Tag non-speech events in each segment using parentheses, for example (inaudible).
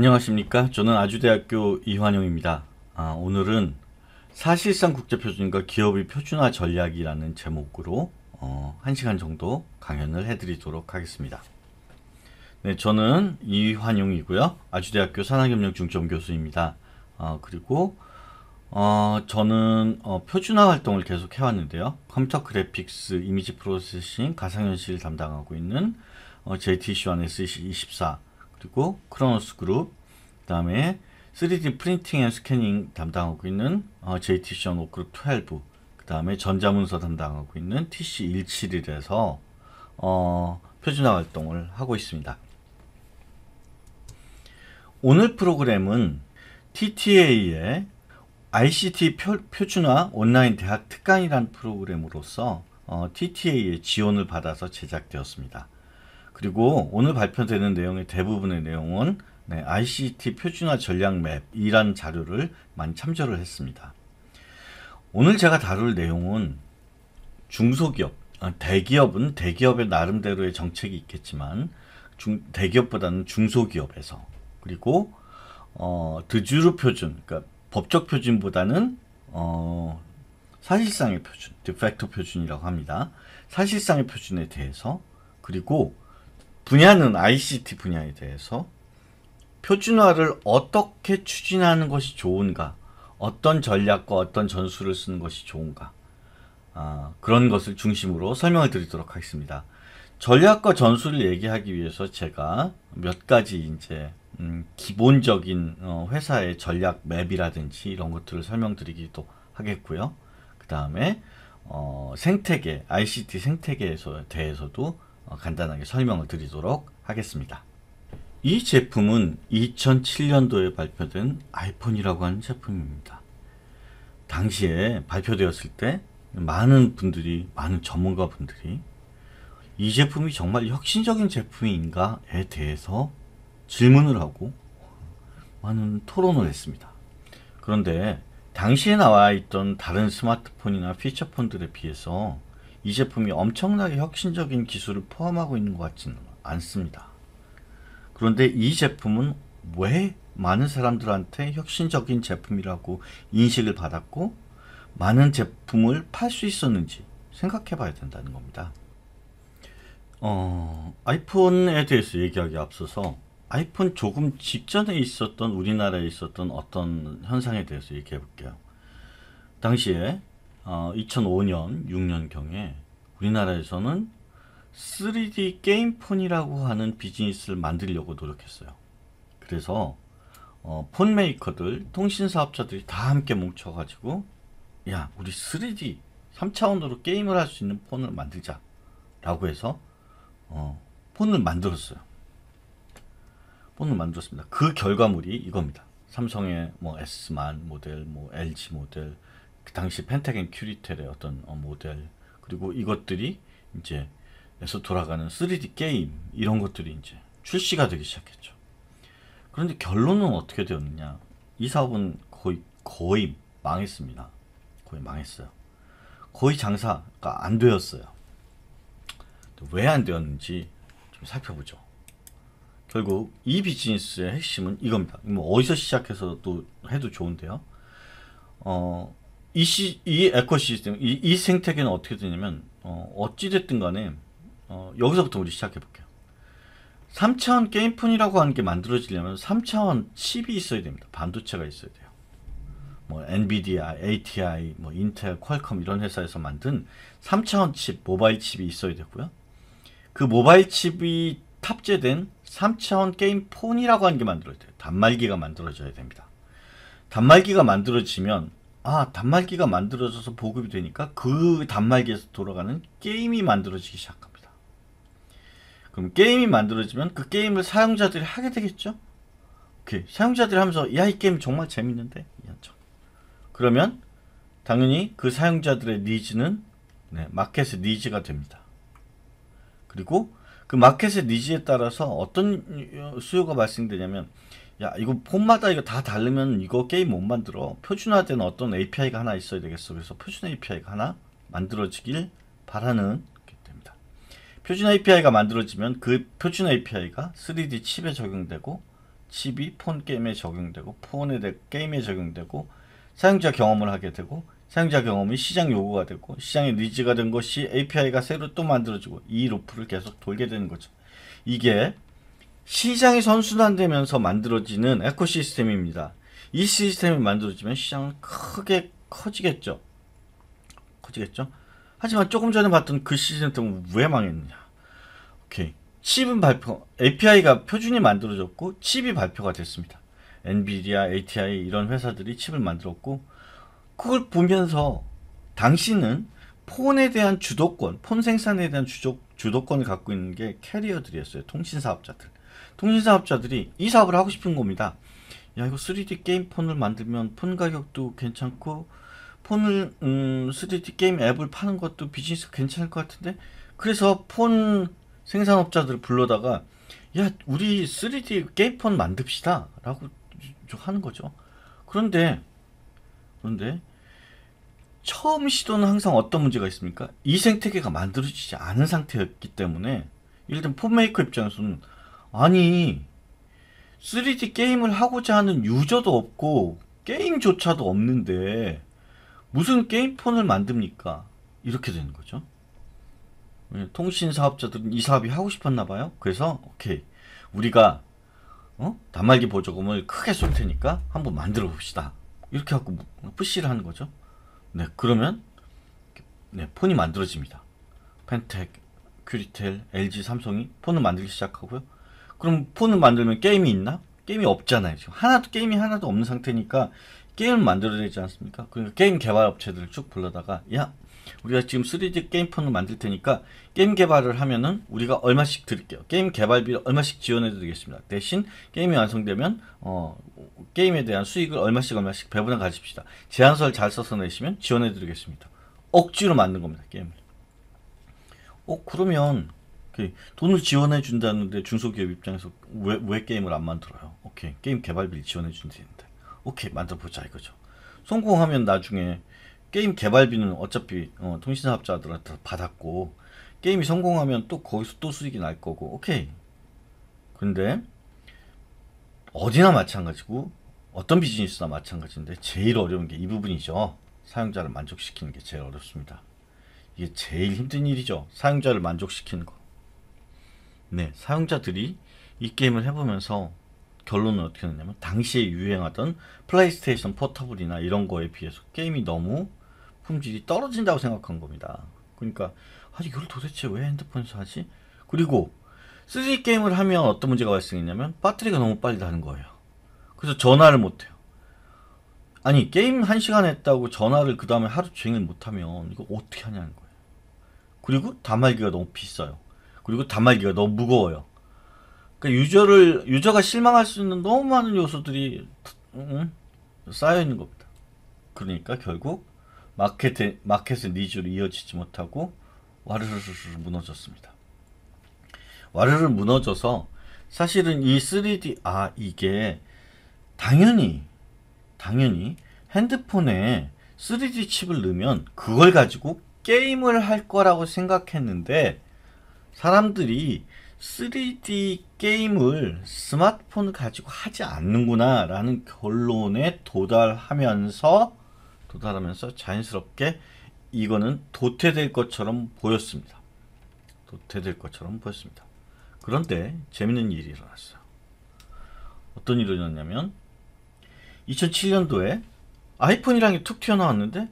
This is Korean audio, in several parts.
안녕하십니까. 저는 아주대학교 이환용입니다. 아, 오늘은 사실상 국제표준과 기업의 표준화 전략이라는 제목으로 어, 1시간 정도 강연을 해드리도록 하겠습니다. 네, 저는 이환용이고요. 아주대학교 산학협력 중점 교수입니다. 아, 그리고 어, 저는 어, 표준화 활동을 계속 해왔는데요. 컴퓨터 그래픽스, 이미지 프로세싱, 가상현실 담당하고 있는 어, JTC1S24 그리고 크로노스 그룹, 그 다음에 3D 프린팅 앤 스캐닝 담당하고 있는 어, JTC 워그룹 12, 그 다음에 전자문서 담당하고 있는 TC171에서 어, 표준화 활동을 하고 있습니다. 오늘 프로그램은 TTA의 ICT 표, 준화 온라인 대학 특강이란 프로그램으로서 어, TTA의 지원을 받아서 제작되었습니다. 그리고 오늘 발표되는 내용의 대부분의 내용은 네, ICT 표준화 전략맵이란 자료를 많이 참조를 했습니다. 오늘 제가 다룰 내용은 중소기업, 아, 대기업은 대기업의 나름대로의 정책이 있겠지만 중, 대기업보다는 중소기업에서 그리고 어, 드주르 표준, 그러니까 법적 표준보다는 어, 사실상의 표준, 디펙트 표준이라고 합니다. 사실상의 표준에 대해서 그리고 분야는 ICT 분야에 대해서 표준화를 어떻게 추진하는 것이 좋은가 어떤 전략과 어떤 전술을 쓰는 것이 좋은가 아, 그런 것을 중심으로 설명을 드리도록 하겠습니다. 전략과 전술을 얘기하기 위해서 제가 몇 가지 이제 음, 기본적인 어, 회사의 전략 맵이라든지 이런 것들을 설명드리기도 하겠고요. 그 다음에 어, 생태계, ICT 생태계에 대해서도 어, 간단하게 설명을 드리도록 하겠습니다. 이 제품은 2007년도에 발표된 아이폰이라고 하는 제품입니다. 당시에 발표되었을 때 많은 분들이, 많은 전문가 분들이 이 제품이 정말 혁신적인 제품인가에 대해서 질문을 하고 많은 토론을 했습니다. 그런데 당시에 나와 있던 다른 스마트폰이나 피처폰들에 비해서 이 제품이 엄청나게 혁신적인 기술을 포함하고 있는 것 같지는 않습니다. 그런데 이 제품은 왜 많은 사람들한테 혁신적인 제품이라고 인식을 받았고 많은 제품을 팔 수 있었는지 생각해 봐야 된다는 겁니다. 어, 아이폰에 대해서 얘기하기 앞서서 아이폰 조금 직전에 있었던 우리나라에 있었던 어떤 현상에 대해서 얘기해 볼게요. 당시에 어, 2005년, 6년경에 우리나라에서는 3D 게임폰이라고 하는 비즈니스를 만들려고 노력했어요. 그래서 어, 폰 메이커들, 통신 사업자들이 다 함께 뭉쳐가지고 야, 우리 3D 3차원으로 게임을 할 수 있는 폰을 만들자 라고 해서 어, 폰을 만들었어요. 폰을 만들었습니다. 그 결과물이 이겁니다. 삼성의 뭐 S 만 모델, 뭐 LG 모델, 그 당시 펜타겐 큐리텔의 어떤 어, 모델 그리고 이것들이 이제 에서 돌아가는 3D 게임 이런 것들이 이제 출시가 되기 시작했죠. 그런데 결론은 어떻게 되었느냐? 이 사업은 거의 거의 망했습니다. 거의 망했어요. 거의 장사가 안 되었어요. 왜 안 되었는지 좀 살펴보죠. 결국 이 비즈니스의 핵심은 이겁니다. 뭐 어디서 시작해서 또 해도 좋은데요. 어, 이, 시, 이 에코시스템, 이, 이 생태계는 어떻게 되냐면 어, 어찌됐든 간에 어, 여기서부터 우리 시작해볼게요. 3차원 게임뿐이라고 하는 게 만들어지려면 3차원 칩이 있어야 됩니다. 반도체가 있어야 돼요. 뭐 엔비디아, ATI, 뭐 인텔, 퀄컴 이런 회사에서 만든 3차원 칩, 모바일 칩이 있어야 되고요. 그 모바일 칩이 탑재된 3차원 게임 폰이라고 하는 게 만들어져야 돼요. 단말기가 만들어져야 됩니다. 단말기가 만들어지면 아 단말기가 만들어져서 보급이 되니까 그 단말기에서 돌아가는 게임이 만들어지기 시작합니다. 그럼 게임이 만들어지면 그 게임을 사용자들이 하게 되겠죠? 오케이. 사용자들이 하면서 야이 게임 정말 재밌는데? 그러면 당연히 그 사용자들의 니즈는 네, 마켓의 니즈가 됩니다. 그리고 그 마켓의 니즈에 따라서 어떤 어, 수요가 발생되냐면 야 이거 폰마다 이거 다 다르면 이거 게임 못 만들어 표준화된 어떤 API가 하나 있어야 되겠어 그래서 표준 API가 하나 만들어지길 바라는 게 됩니다 표준 API가 만들어지면 그 표준 API가 3D 칩에 적용되고 칩이 폰 게임에 적용되고 폰에 대, 게임에 적용되고 사용자 경험을 하게 되고 사용자 경험이 시장 요구가 되고 시장의 니즈가 된 것이 API가 새로 또 만들어지고 이 루프를 계속 돌게 되는 거죠 이게 시장이 선순환되면서 만들어지는 에코시스템입니다. 이 시스템이 만들어지면 시장은 크게 커지겠죠. 커지겠죠. 하지만 조금 전에 봤던 그 시스템은 왜 망했느냐. 오케이. 칩은 발표, API가 표준이 만들어졌고 칩이 발표가 됐습니다. 엔비디아, ATI 이런 회사들이 칩을 만들었고 그걸 보면서 당신은 폰에 대한 주도권, 폰 생산에 대한 주도, 주도권을 갖고 있는 게 캐리어들이었어요. 통신 사업자들. 통신사업자들이 이 사업을 하고 싶은 겁니다. 야 이거 3D 게임 폰을 만들면 폰 가격도 괜찮고 폰을 음, 3D 게임 앱을 파는 것도 비즈니스 괜찮을 것 같은데 그래서 폰 생산업자들을 불러다가 야 우리 3D 게임 폰 만듭시다 라고 하는 거죠. 그런데 그런데 처음 시도는 항상 어떤 문제가 있습니까? 이 생태계가 만들어지지 않은 상태였기 때문에 예를 들면 폰메이커 입장에서는 아니 3D 게임을 하고자 하는 유저도 없고 게임조차도 없는데 무슨 게임폰을 만듭니까? 이렇게 되는 거죠. 예, 통신 사업자들은 이 사업이 하고 싶었나 봐요. 그래서 오케이 우리가 어? 단말기 보조금을 크게 쏠 테니까 한번 만들어 봅시다. 이렇게 하고 푸시를 하는 거죠. 네 그러면 네 폰이 만들어집니다. 펜텍, 큐리텔, LG, 삼성이 폰을 만들기 시작하고요. 그럼 폰을 만들면 게임이 있나? 게임이 없잖아요. 지금 하나도 게임이 하나도 없는 상태니까 게임을 만들어야 되지 않습니까? 그러니까 게임 개발 업체들을 쭉 불러다가 야 우리가 지금 3D 게임폰을 만들 테니까 게임 개발을 하면은 우리가 얼마씩 드릴게요. 게임 개발비를 얼마씩 지원해 드리겠습니다. 대신 게임이 완성되면 어 게임에 대한 수익을 얼마씩 얼마씩 배분해 가십시다. 제안서를 잘 써서 내시면 지원해 드리겠습니다. 억지로 만든 겁니다. 게임을. 어 그러면 그 돈을 지원해 준다는데 중소기업 입장에서 왜, 왜 게임을 안 만들어요? 오케이. 게임 개발비를 지원해 준다는데. 오케이. 만들어 보자 이거죠. 성공하면 나중에 게임 개발비는 어차피 어, 통신사업자들한테 받았고 게임이 성공하면 또 거기서 또 수익이 날 거고 오케이. 근데 어디나 마찬가지고 어떤 비즈니스나 마찬가지인데 제일 어려운 게 이 부분이죠. 사용자를 만족시키는 게 제일 어렵습니다. 이게 제일 힘든 일이죠. 사용자를 만족시키는 거. 네, 사용자들이 이 게임을 해보면서 결론은 어떻게 되냐면 당시에 유행하던 플레이스테이션 포터블이나 이런 거에 비해서 게임이 너무 품질이 떨어진다고 생각한 겁니다. 그러니까 아 이걸 도대체 왜 핸드폰에서 하지? 그리고 3D 게임을 하면 어떤 문제가 발생했냐면 배터리가 너무 빨리 다는 거예요. 그래서 전화를 못해요. 아니 게임 1시간 했다고 전화를 그 다음에 하루 종일 못하면 이거 어떻게 하냐는 거예요. 그리고 단말기가 너무 비싸요. 그리고 단말기가 너무 무거워요. 그러니까 유저를 유저가 실망할 수 있는 너무 많은 요소들이 음, 쌓여 있는 겁니다. 그러니까 결국 마켓 마켓의 니즈로 이어지지 못하고 와르르르 무너졌습니다. 와르르 무너져서 사실은 이 3D 아 이게 당연히 당연히 핸드폰에 3D 칩을 넣으면 그걸 가지고 게임을 할 거라고 생각했는데 사람들이 3D 게임을 스마트폰을 가지고 하지 않는구나 라는 결론에 도달하면서 도달하면서 자연스럽게 이거는 도태될 것처럼 보였습니다. 도태될 것처럼 보였습니다. 그런데 재밌는 일이 일어났어요. 어떤 일이 일어났냐면 2007년도에 아이폰이랑 툭 튀어나왔는데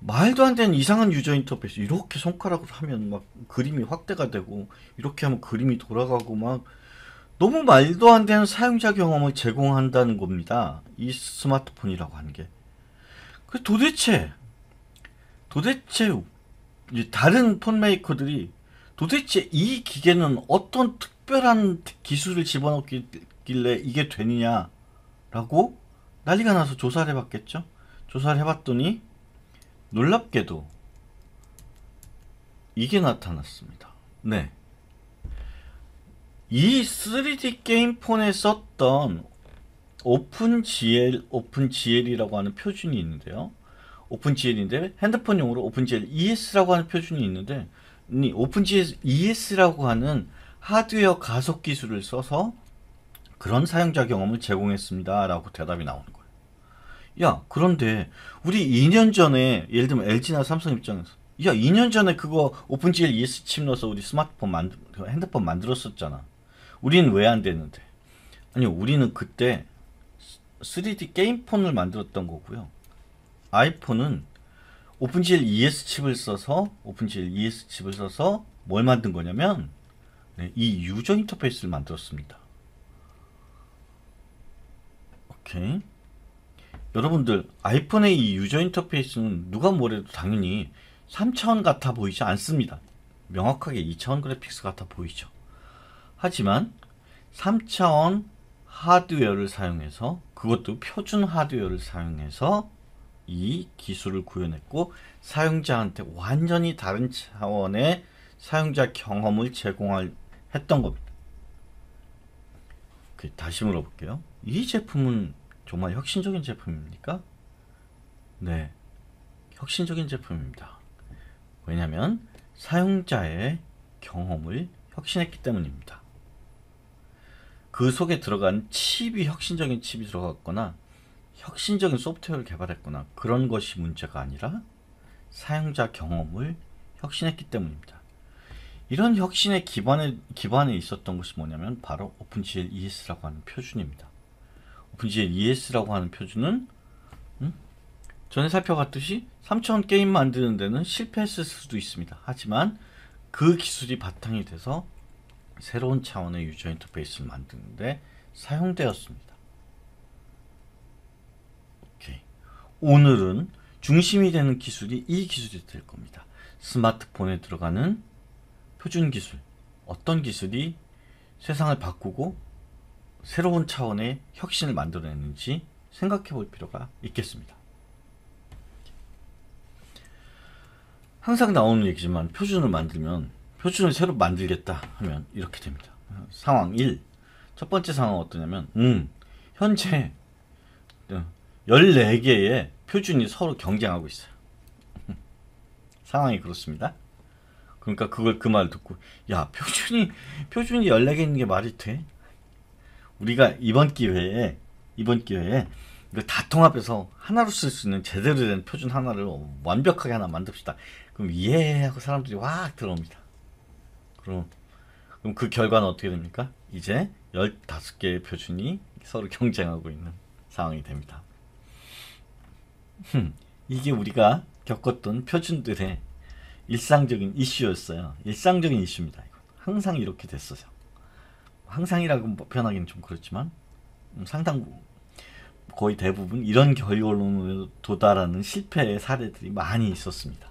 말도 안 되는 이상한 유저 인터페이스 이렇게 손가락으로 하면 막 그림이 확대가 되고 이렇게 하면 그림이 돌아가고 막 너무 말도 안 되는 사용자 경험을 제공한다는 겁니다. 이 스마트폰이라고 하는 게. 그 도대체 도대체 다른 폰 메이커들이 도대체 이 기계는 어떤 특별한 기술을 집어넣길래 이게 되느냐라고 난리가 나서 조사를 해봤겠죠. 조사를 해봤더니 놀랍게도 이게 나타났습니다. 네. 이 3D 게임 폰에 썼던 오픈GL, 오픈GL이라고 하는 표준이 있는데요. 오픈GL인데 핸드폰용으로 오픈GL ES라고 하는 표준이 있는데 오픈GL ES라고 하는 하드웨어 가속 기술을 써서 그런 사용자 경험을 제공했습니다. 라고 대답이 나오는 거예요. 야 그런데 우리 2년 전에 예를 들면 LG나 삼성 입장에서 야 2년 전에 그거 오픈GL ES 칩 넣어서 우리 스마트폰 만들 핸드폰 만들었었잖아 우리는 왜안 되는데 아니 우리는 그때 3D 게임폰을 만들었던 거고요 아이폰은 오픈GL ES 칩을 써서 오픈GL ES 칩을 써서 뭘 만든 거냐면 네, 이 유저 인터페이스를 만들었습니다 오케이 여러분들 아이폰의 이 유저 인터페이스는 누가 뭐래도 당연히 3차원 같아 보이지 않습니다. 명확하게 2차원 그래픽스 같아 보이죠. 하지만 3차원 하드웨어를 사용해서 그것도 표준 하드웨어를 사용해서 이 기술을 구현했고 사용자한테 완전히 다른 차원의 사용자 경험을 제공 했던 겁니다. 그 다시 물어볼게요. 이 제품은 정말 혁신적인 제품입니까? 네, 혁신적인 제품입니다. 왜냐하면 사용자의 경험을 혁신했기 때문입니다. 그 속에 들어간 칩이 혁신적인 칩이 들어갔거나 혁신적인 소프트웨어를 개발했거나 그런 것이 문제가 아니라 사용자 경험을 혁신했기 때문입니다. 이런 혁신의 기반에, 기반에 있었던 것이 뭐냐면 바로 오픈GL ES라고 하는 표준입니다. 이제 ES라고 하는 표준은 음? 전에 살펴봤듯이 3차원 게임 만드는 데는 실패했을 수도 있습니다. 하지만 그 기술이 바탕이 돼서 새로운 차원의 유저 인터페이스를 만드는데 사용되었습니다. 오케이. 오늘은 중심이 되는 기술이 이 기술이 될 겁니다. 스마트폰에 들어가는 표준 기술, 어떤 기술이 세상을 바꾸고 새로운 차원의 혁신을 만들어내는지 생각해 볼 필요가 있겠습니다. 항상 나오는 얘기지만 표준을 만들면 표준을 새로 만들겠다 하면 이렇게 됩니다. 상황 1. 첫 번째 상황은 어떠냐면 음, 현재 14개의 표준이 서로 경쟁하고 있어요. (laughs) 상황이 그렇습니다. 그러니까 그걸 그 말 듣고 야 표준이 표준이 14개 있는 게 말이 돼? 우리가 이번 기회에 이번 기회에 이걸 다 통합해서 하나로 쓸 수 있는 제대로 된 표준 하나를 완벽하게 하나 만듭시다. 그럼 이하고 사람들이 확 들어옵니다. 그럼 그럼 그 결과는 어떻게 됩니까? 이제 15개의 표준이 서로 경쟁하고 있는 상황이 됩니다. 이게 우리가 겪었던 표준들의 일상적인 이슈였어요. 일상적인 이슈입니다. 항상 이렇게 됐어요. 항상이라고 표현하기는 좀 그렇지만 음, 상당 거의 대부분 이런 결론으로 도달하는 실패의 사례들이 많이 있었습니다.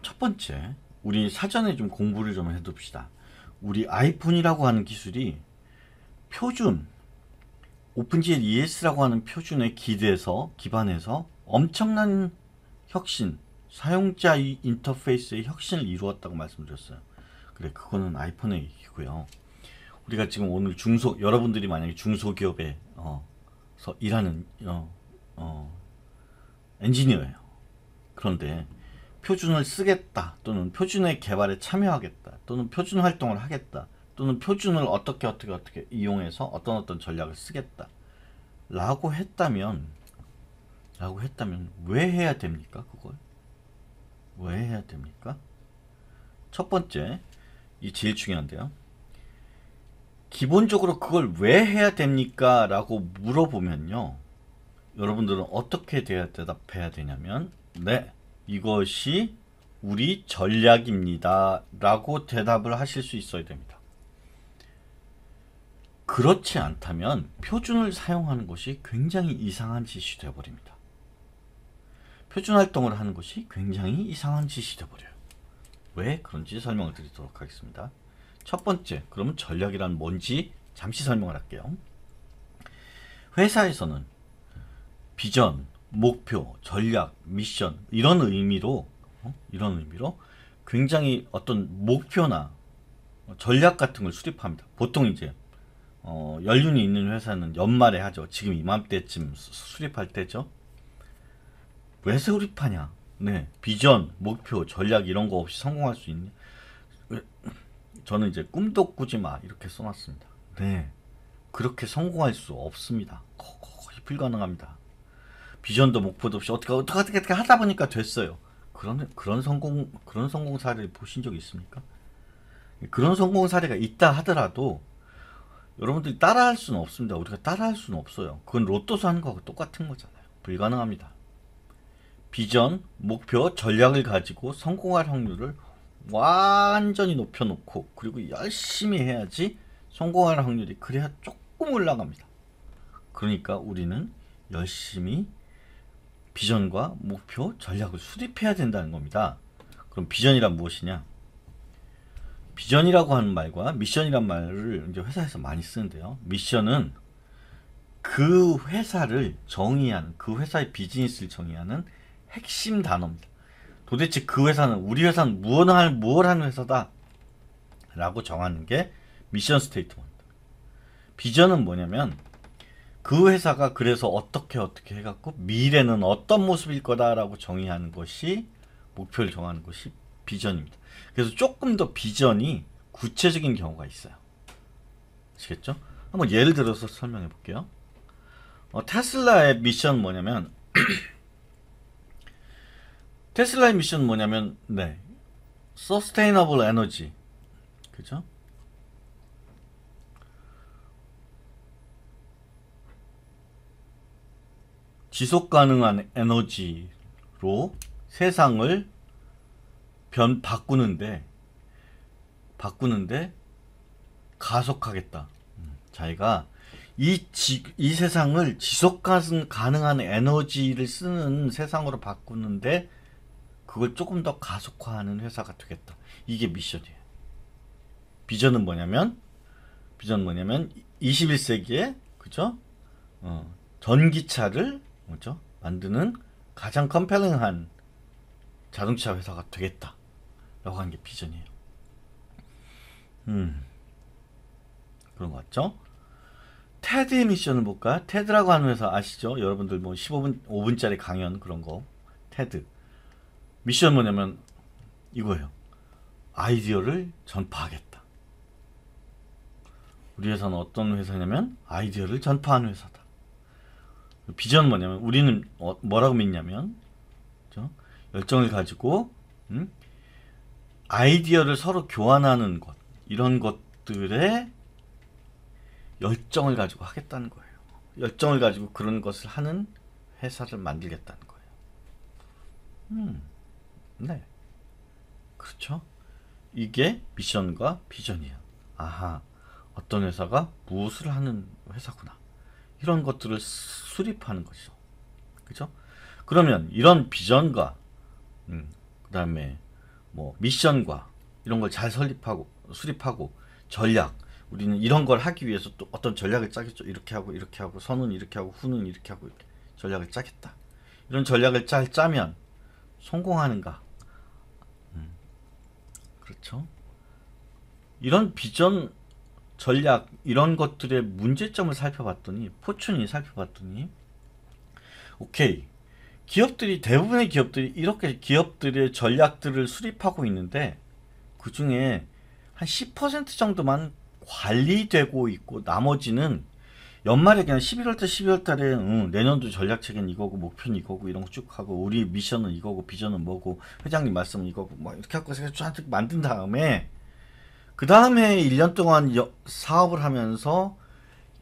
첫 번째, 우리 사전에 좀 공부를 좀 해둡시다. 우리 아이폰이라고 하는 기술이 표준, 오픈GL ES라고 하는 표준에 기대서, 기반해서 엄청난 혁신, 사용자 인터페이스의 혁신을 이루었다고 말씀드렸어요. 그래 그거는 아이폰의 얘기고요 우리가 지금 오늘 중소 여러분들이 만약에 중소기업에 어서 일하는 어, 어 엔지니어예요 그런데 표준을 쓰겠다 또는 표준의 개발에 참여하겠다 또는 표준 활동을 하겠다 또는 표준을 어떻게 어떻게 어떻게 이용해서 어떤 어떤 전략을 쓰겠다 라고 했다면 라고 했다면 왜 해야 됩니까 그걸 왜 해야 됩니까 첫 번째 이 제일 중요한데요. 기본적으로 그걸 왜 해야 됩니까? 라고 물어보면요. 여러분들은 어떻게 대답해야 되냐면, 네, 이것이 우리 전략입니다. 라고 대답을 하실 수 있어야 됩니다. 그렇지 않다면 표준을 사용하는 것이 굉장히 이상한 짓이 되어버립니다. 표준 활동을 하는 것이 굉장히 이상한 짓이 되어버려요. 왜 그런지 설명을 드리도록 하겠습니다. 첫 번째, 그러면 전략이란 뭔지 잠시 설명을 할게요. 회사에서는 비전, 목표, 전략, 미션 이런 의미로 어? 이런 의미로 굉장히 어떤 목표나 전략 같은 걸 수립합니다. 보통 이제 어, 연륜이 있는 회사는 연말에 하죠. 지금 이맘때쯤 수립할 때죠. 왜 수립하냐? 네. 비전, 목표, 전략 이런 거 없이 성공할 수 있냐? 저는 이제 꿈도 꾸지 마 이렇게 써놨습니다. 네. 그렇게 성공할 수 없습니다. 거의 불가능합니다. 비전도 목표도 없이 어떻게 어떻게 어떻게, 하다 보니까 됐어요. 그런 그런 성공 그런 성공 사례 를 보신 적 있습니까? 그런 성공 사례가 있다 하더라도 여러분들이 따라할 수는 없습니다. 우리가 따라할 수는 없어요. 그건 로또사는 거하고 똑같은 거잖아요. 불가능합니다. 비전, 목표, 전략을 가지고 성공할 확률을 완전히 높여놓고 그리고 열심히 해야지 성공할 확률이 그래야 조금 올라갑니다. 그러니까 우리는 열심히 비전과 목표, 전략을 수립해야 된다는 겁니다. 그럼 비전이란 무엇이냐? 비전이라고 하는 말과 미션이란 말을 이제 회사에서 많이 쓰는데요. 미션은 그 회사를 정의하는, 그 회사의 비즈니스를 정의하는 핵심 단어입니다. 도대체 그 회사는 우리 회사는 무엇을 무엇 하는 회사다 라고 정하는 게 미션 스테이트먼트. 비전은 뭐냐면 그 회사가 그래서 어떻게 어떻게 해갖고 미래는 어떤 모습일 거다라고 정의하는 것이 목표를 정하는 것이 비전입니다. 그래서 조금 더 비전이 구체적인 경우가 있어요. 아시겠죠? 한번 예를 들어서 설명해 볼게요. 어, 테슬라의 미션 뭐냐면 (clears throat) 테슬라의 미션은 뭐냐면 네. 서스테이너블 에너지. 그죠? 지속 가능한 에너지로 세상을 변 바꾸는데 바꾸는데 가속하겠다. 음, 자기가 이, 지, 이 세상을 지속 가능한 에너지를 쓰는 세상으로 바꾸는데 그걸 조금 더 가속화하는 회사가 되겠다. 이게 미션이에요. 비전은 뭐냐면 비전 뭐냐면 21세기에 그죠? 어, 전기차를 뭐죠? 만드는 가장 컴펠링한 자동차 회사가 되겠다라고 하는 게 비전이에요. 음 그런 것 같죠? 테드 미션을 볼까? 테드라고 하는 회사 아시죠? 여러분들 뭐 15분 5분짜리 강연 그런 거 테드 미션 뭐냐면 이거예요. 아이디어를 전파하겠다. 우리 회사는 어떤 회사냐면 아이디어를 전파하는 회사다. 비전 뭐냐면 우리는 어, 뭐라고 믿냐면 그렇죠? 열정을 가지고 음? 아이디어를 서로 교환하는 것 이런 것들에 열정을 가지고 하겠다는 거예요. 열정을 가지고 그런 것을 하는 회사를 만들겠다는 거예요. 음. 네. 그렇죠? 이게 미션과 비전이에 아하, 어떤 회사가 무엇을 하는 회사구나. 이런 것들을 수립하는 것이죠. 그죠? 그러면 이런 비전과 음, 그 다음에 뭐 미션과 이런 걸 잘 설립하고 수립하고 전략 우리는 이런 걸 하기 위해서 또 어떤 전략을 짜겠죠. 이렇게 하고 이렇게 하고 선은 이렇게 하고 후는 이렇게 하고 이렇게 전략을 짜겠다. 이런 전략을 잘 짜면 성공하는가. 음, 그렇죠. 이런 비전 전략 이런 것들의 문제점을 살펴봤더니 포춘이 살펴봤더니 오케이 기업들이 대부분의 기업들이 이렇게 기업들의 전략들을 수립하고 있는데 그 중에 한 10% 정도만 관리되고 있고 나머지는 연말에 그냥 11월달 12월달에 응, 내년도 전략책은 이거고 목표는 이거고 이런 거 쭉 하고 우리 미션은 이거고 비전은 뭐고 회장님 말씀은 이거고 막 뭐 이렇게 하고 쫙 만든 다음에 그 다음에 1년 동안 여, 사업을 하면서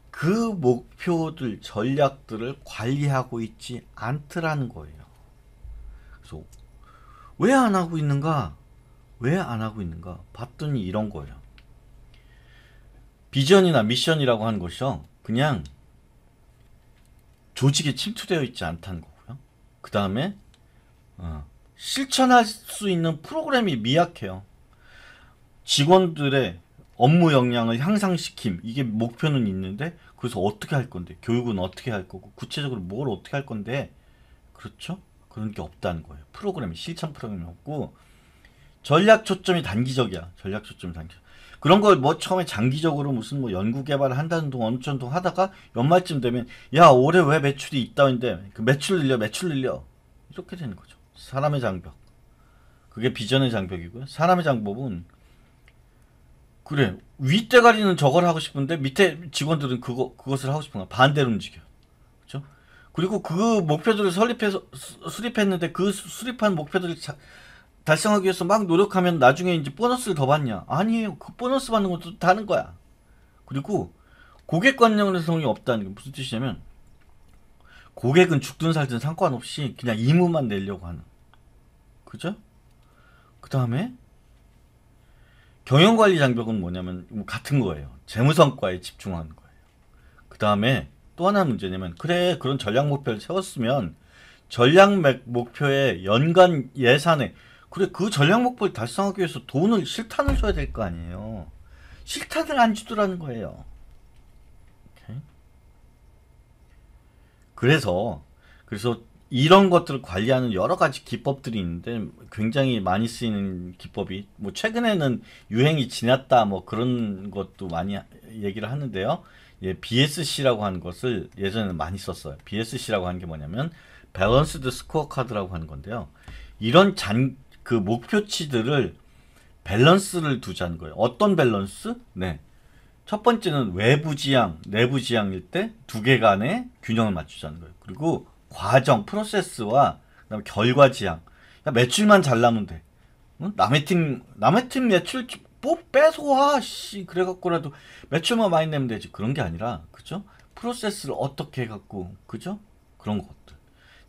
그 목표들 전략들을 관리하고 있지 않더라는 거예요. 그래서 왜 안 하고 있는가? 왜 안 하고 있는가? 봤더니 이런 거예요. 비전이나 미션이라고 하는 것이요. 그냥 조직에 침투되어 있지 않다는 거고요. 그 다음에 어, 실천할 수 있는 프로그램이 미약해요. 직원들의 업무 역량을 향상시킴 이게 목표는 있는데 그래서 어떻게 할 건데 교육은 어떻게 할 거고 구체적으로 뭘 어떻게 할 건데 그렇죠? 그런 게 없다는 거예요. 프로그램이 실천 프로그램이 없고 전략 초점이 단기적이야. 전략 초점이 단기적. 그런 걸 뭐 처음에 장기적으로 무슨 뭐 연구 개발을 한다는 동 어느 정도 하다가 연말쯤 되면 야 올해 왜 매출이 있다는데그 매출 늘려 매출 늘려 이렇게 되는 거죠. 사람의 장벽. 그게 비전의 장벽이고요. 사람의 장벽은 그래 윗대가리는 저걸 하고 싶은데 밑에 직원들은 그거 그것을 하고 싶은 거 반대로 움직여. 그렇죠? 그리고 그 목표들을 설립해서 수립했는데 그 수립한 목표들을 달성하기 위해서 막 노력하면 나중에 이제 보너스를 더 받냐? 아니에요. 그 보너스 받는 것도 다른 거야. 그리고 고객 관련성이 없다는 게 무슨 뜻이냐면 고객은 죽든 살든 상관없이 그냥 임무만 내려고 하는. 그죠? 그 다음에 경영관리 장벽은 뭐냐면 뭐 같은 거예요. 재무성과에 집중하는 거예요. 그 다음에 또 하나 문제냐면 그래 그런 전략 목표를 세웠으면 전략 목표의 연간 예산에 그래 그 전략 목표를 달성하기 위해서 돈을 실탄을 줘야 될 거 아니에요. 실탄을 안 주더라는 거예요. 오케이? 그래서 그래서 이런 것들을 관리하는 여러 가지 기법들이 있는데 굉장히 많이 쓰이는 기법이 뭐 최근에는 유행이 지났다 뭐 그런 것도 많이 얘기를 하는데요. 예, BSC라고 하는 것을 예전에는 많이 썼어요. BSC라고 하는 게 뭐냐면 밸런스드 스코어 카드라고 하는 건데요. 이런 잔, 그 목표치들을 밸런스를 두자는 거예요. 어떤 밸런스? 네. 첫 번째는 외부 지향, 내부 지향일 때 두 개 간의 균형을 맞추자는 거예요. 그리고 과정, 프로세스와 그다음에 결과 지향. 야, 매출만 잘 나면 돼. 응? 남의 팀, 남의 팀 매출 뭐 뺏어와 씨 그래갖고라도 매출만 많이 내면 되지 그런 게 아니라 그죠 프로세스를 어떻게 해갖고 그죠 그런 것들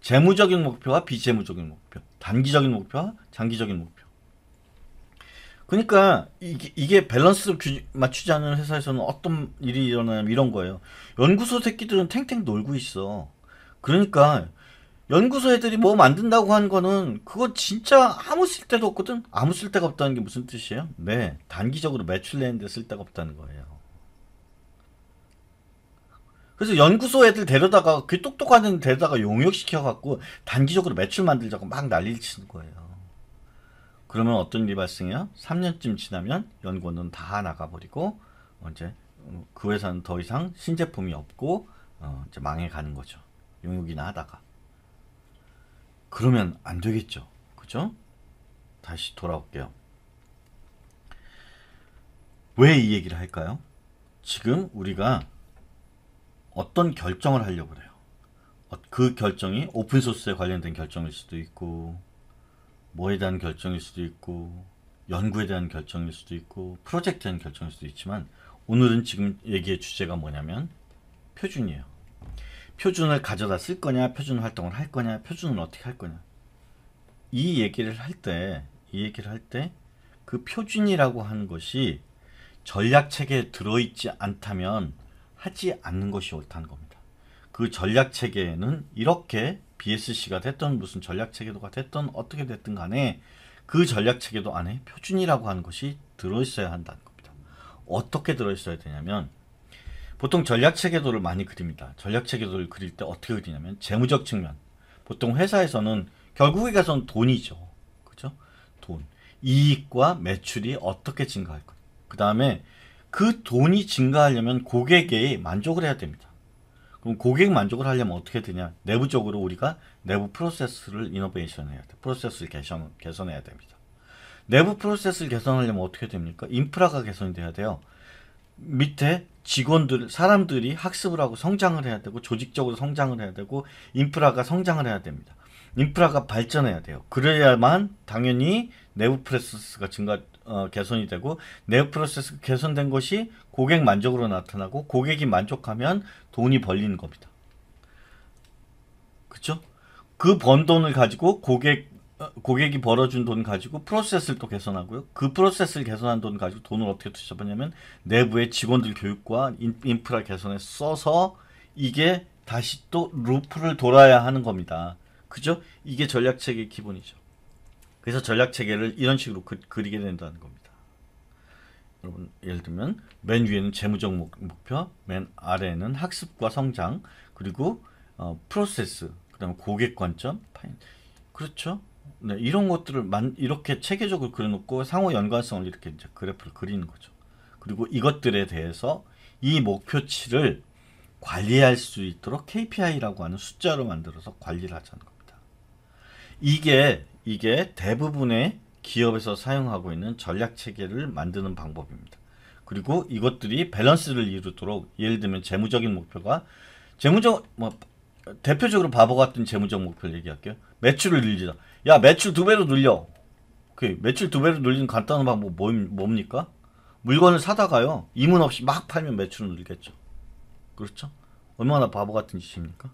재무적인 목표와 비재무적인 목표 단기적인 목표와 장기적인 목표. 그러니까 이게, 이게 밸런스 규, 맞추지 않는 회사에서는 어떤 일이 일어나냐면 이런 거예요. 연구소 새끼들은 탱탱 놀고 있어. 그러니까 연구소 애들이 뭐 만든다고 한 거는 그거 진짜 아무 쓸데도 없거든. 아무 쓸데가 없다는 게 무슨 뜻이에요? 네, 단기적으로 매출 내는데 쓸데가 없다는 거예요. 그래서 연구소 애들 데려다가 그 똑똑한 애들 데려다가 용역시켜 갖고 단기적으로 매출 만들자고 막 난리를 치는 거예요. 그러면 어떤 일이 발생해요? 3년쯤 지나면 연구원은 다 나가버리고 어, 이제 어, 그 회사는 더 이상 신제품이 없고 어, 이제 망해가는 거죠. 용역이나 하다가 그러면 안 되겠죠. 그죠? 다시 돌아올게요. 왜 이 얘기를 할까요? 지금 우리가 어떤 결정을 하려고 그래요. 어, 그 결정이 오픈소스에 관련된 결정일 수도 있고 뭐에 대한 결정일 수도 있고 연구에 대한 결정일 수도 있고 프로젝트에 대한 결정일 수도 있지만 오늘은 지금 얘기의 주제가 뭐냐면 표준이에요. 표준을 가져다 쓸 거냐, 표준 활동을 할 거냐, 표준을 어떻게 할 거냐. 이 얘기를 할 때, 이 얘기를 할 때 그 표준이라고 하는 것이 전략 체에 들어있지 않다면 하지 않는 것이 옳다는 겁니다. 그 전략 체계는 이렇게 BSC가 됐던 무슨 전략 체계도가 됐던 어떻게 됐든 간에 그 전략 체계도 안에 표준이라고 하는 것이 들어 있어야 한다는 겁니다. 어떻게 들어 있어야 되냐면 보통 전략 체계도를 많이 그립니다. 전략 체계도를 그릴 때 어떻게 그리냐면 재무적 측면. 보통 회사에서는 결국에 가서는 돈이죠. 그죠? 돈. 이익과 매출이 어떻게 증가할 것. 그 다음에 그 돈이 증가하려면 고객에 만족을 해야 됩니다. 그럼 고객 만족을 하려면 어떻게 되냐? 내부적으로 우리가 내부 프로세스를 이노베이션 해야 돼. 프로세스를 개선, 개선해야 됩니다. 내부 프로세스를 개선하려면 어떻게 됩니까? 인프라가 개선이 돼야 돼요. 밑에 직원들, 사람들이 학습을 하고 성장을 해야 되고 조직적으로 성장을 해야 되고 인프라가 성장을 해야 됩니다. 인프라가 발전해야 돼요. 그래야만 당연히 내부 프로세스가 증가, 어, 개선이 되고 내 프로세스 개선된 것이 고객 만족으로 나타나고 고객이 만족하면 돈이 벌리는 겁니다. 그렇죠? 그 번 돈을 가지고 고객 어, 고객이 벌어준 돈 가지고 프로세스를 또 개선하고요. 그 프로세스를 개선한 돈 가지고 돈을 어떻게 투자하냐면 내부의 직원들 교육과 인프라 개선에 써서 이게 다시 또 루프를 돌아야 하는 겁니다. 그죠? 이게 전략책의 기본이죠. 그래서 전략 체계를 이런 식으로 그, 리게 된다는 겁니다. 여러분 예를 들면 맨 위에는 재무적 목, 목표, 맨 아래에는 학습과 성장, 그리고 어, 프로세스, 그다음 고객 관점, 파인. 그렇죠? 네, 이런 것들을 만, 이렇게 체계적으로 그려놓고 상호 연관성을 이렇게 이제 그래프를 그리는 거죠. 그리고 이것들에 대해서 이 목표치를 관리할 수 있도록 KPI라고 하는 숫자로 만들어서 관리를 하자는 겁니다. 이게 이게 대부분의 기업에서 사용하고 있는 전략 체계를 만드는 방법입니다. 그리고 이것들이 밸런스를 이루도록 예를 들면 재무적인 목표가 재무적 뭐 대표적으로 바보 같은 재무적 목표를 얘기할게요. 매출을 늘리자. 야 매출 두 배로 늘려. 그 매출 두 배로 늘리는 간단한 방법 뭐, 뭡니까? 물건을 사다가요 이문 없이 막 팔면 매출은 늘겠죠. 그렇죠? 얼마나 바보 같은 짓입니까?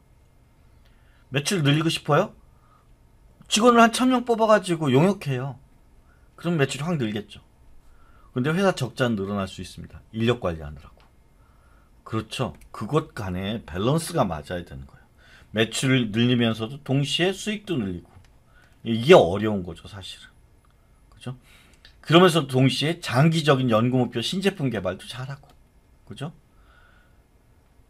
매출 늘리고 싶어요? 직원을 한 천명 뽑아가지고 용역해요. 그럼 매출이 확 늘겠죠. 근데 회사 적자는 늘어날 수 있습니다. 인력 관리하느라고. 그렇죠. 그것 간에 밸런스가 맞아야 되는 거예요. 매출을 늘리면서도 동시에 수익도 늘리고. 이게 어려운 거죠, 사실은. 그죠? 그러면서 동시에 장기적인 연구 목표 신제품 개발도 잘하고. 그죠?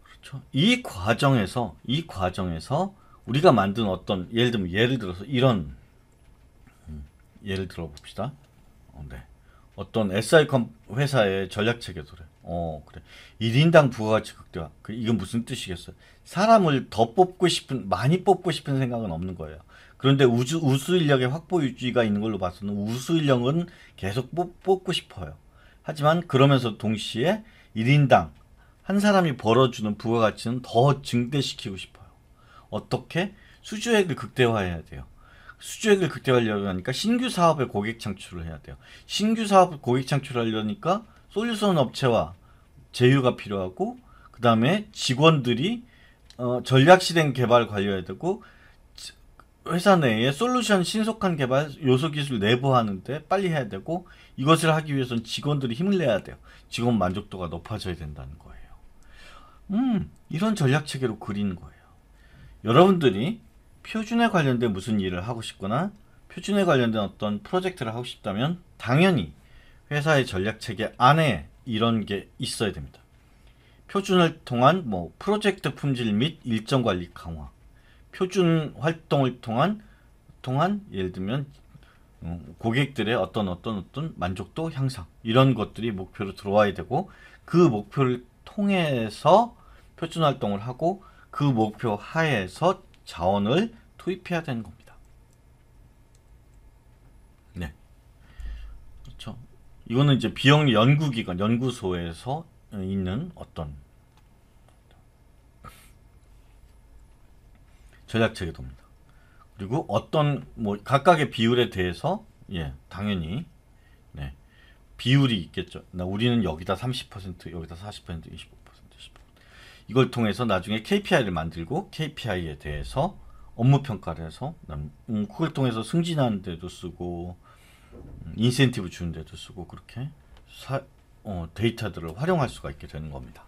그렇죠. 이 과정에서, 이 과정에서 우리가 만든 어떤 예를 들면 예를 들어서 이런 음, 예를 들어 봅시다. 어, 네. 어떤 SI컴 회사의 전략 체계도 래 어, 그래. 1인당 부가가치 극대화. 그 이건 무슨 뜻이겠어요? 사람을 더 뽑고 싶은 많이 뽑고 싶은 생각은 없는 거예요. 그런데 우주, 우수 인력의 확보 유지가 있는 걸로 봐서는 우수 인력은 계속 뽑, 뽑고 싶어요. 하지만 그러면서 동시에 1인당 한 사람이 벌어주는 부가가치는 더 증대시키고 싶어요. 어떻게 수주액을 극대화해야 돼요. 수주액을 극대화하려고 하니까 신규 사업의 고객 창출을 해야 돼요. 신규 사업 고객 창출하려니까 솔루션 업체와 제휴가 필요하고 그 다음에 직원들이 어, 전략 실행 개발 관여해야 되고 회사 내에 솔루션 신속한 개발 요소 기술 내부하는데 빨리 해야 되고 이것을 하기 위해서는 직원들이 힘을 내야 돼요. 직원 만족도가 높아져야 된다는 거예요. 음 이런 전략 체계로 그린 거예요. 여러분들이 표준에 관련된 무슨 일을 하고 싶거나 표준에 관련된 어떤 프로젝트를 하고 싶다면 당연히 회사의 전략체계 안에 이런 게 있어야 됩니다. 표준을 통한 뭐 프로젝트 품질 및 일정 관리 강화, 표준 활동을 통한 통한 예를 들면 어, 고객들의 어떤 어떤 어떤 만족도 향상 이런 것들이 목표로 들어와야 되고 그 목표를 통해서 표준 활동을 하고 그 목표 하에서 자원을 투입해야 되는 겁니다. 네. 그렇죠. 이거는 이제 비영 연구기관, 연구소에서 있는 어떤 전략 체계도입니다. 그리고 어떤 뭐 각각의 비율에 대해서 예, 당연히 네. 비율이 있겠죠. 나 우리는 여기다 30%, 여기다 40%, 25. 이걸 통해서 나중에 KPI를 만들고 KPI에 대해서 업무 평가를 해서 음, 그걸 통해서 승진하는 데도 쓰고 음, 인센티브 주는 데도 쓰고 그렇게 사, 어, 데이터들을 활용할 수가 있게 되는 겁니다.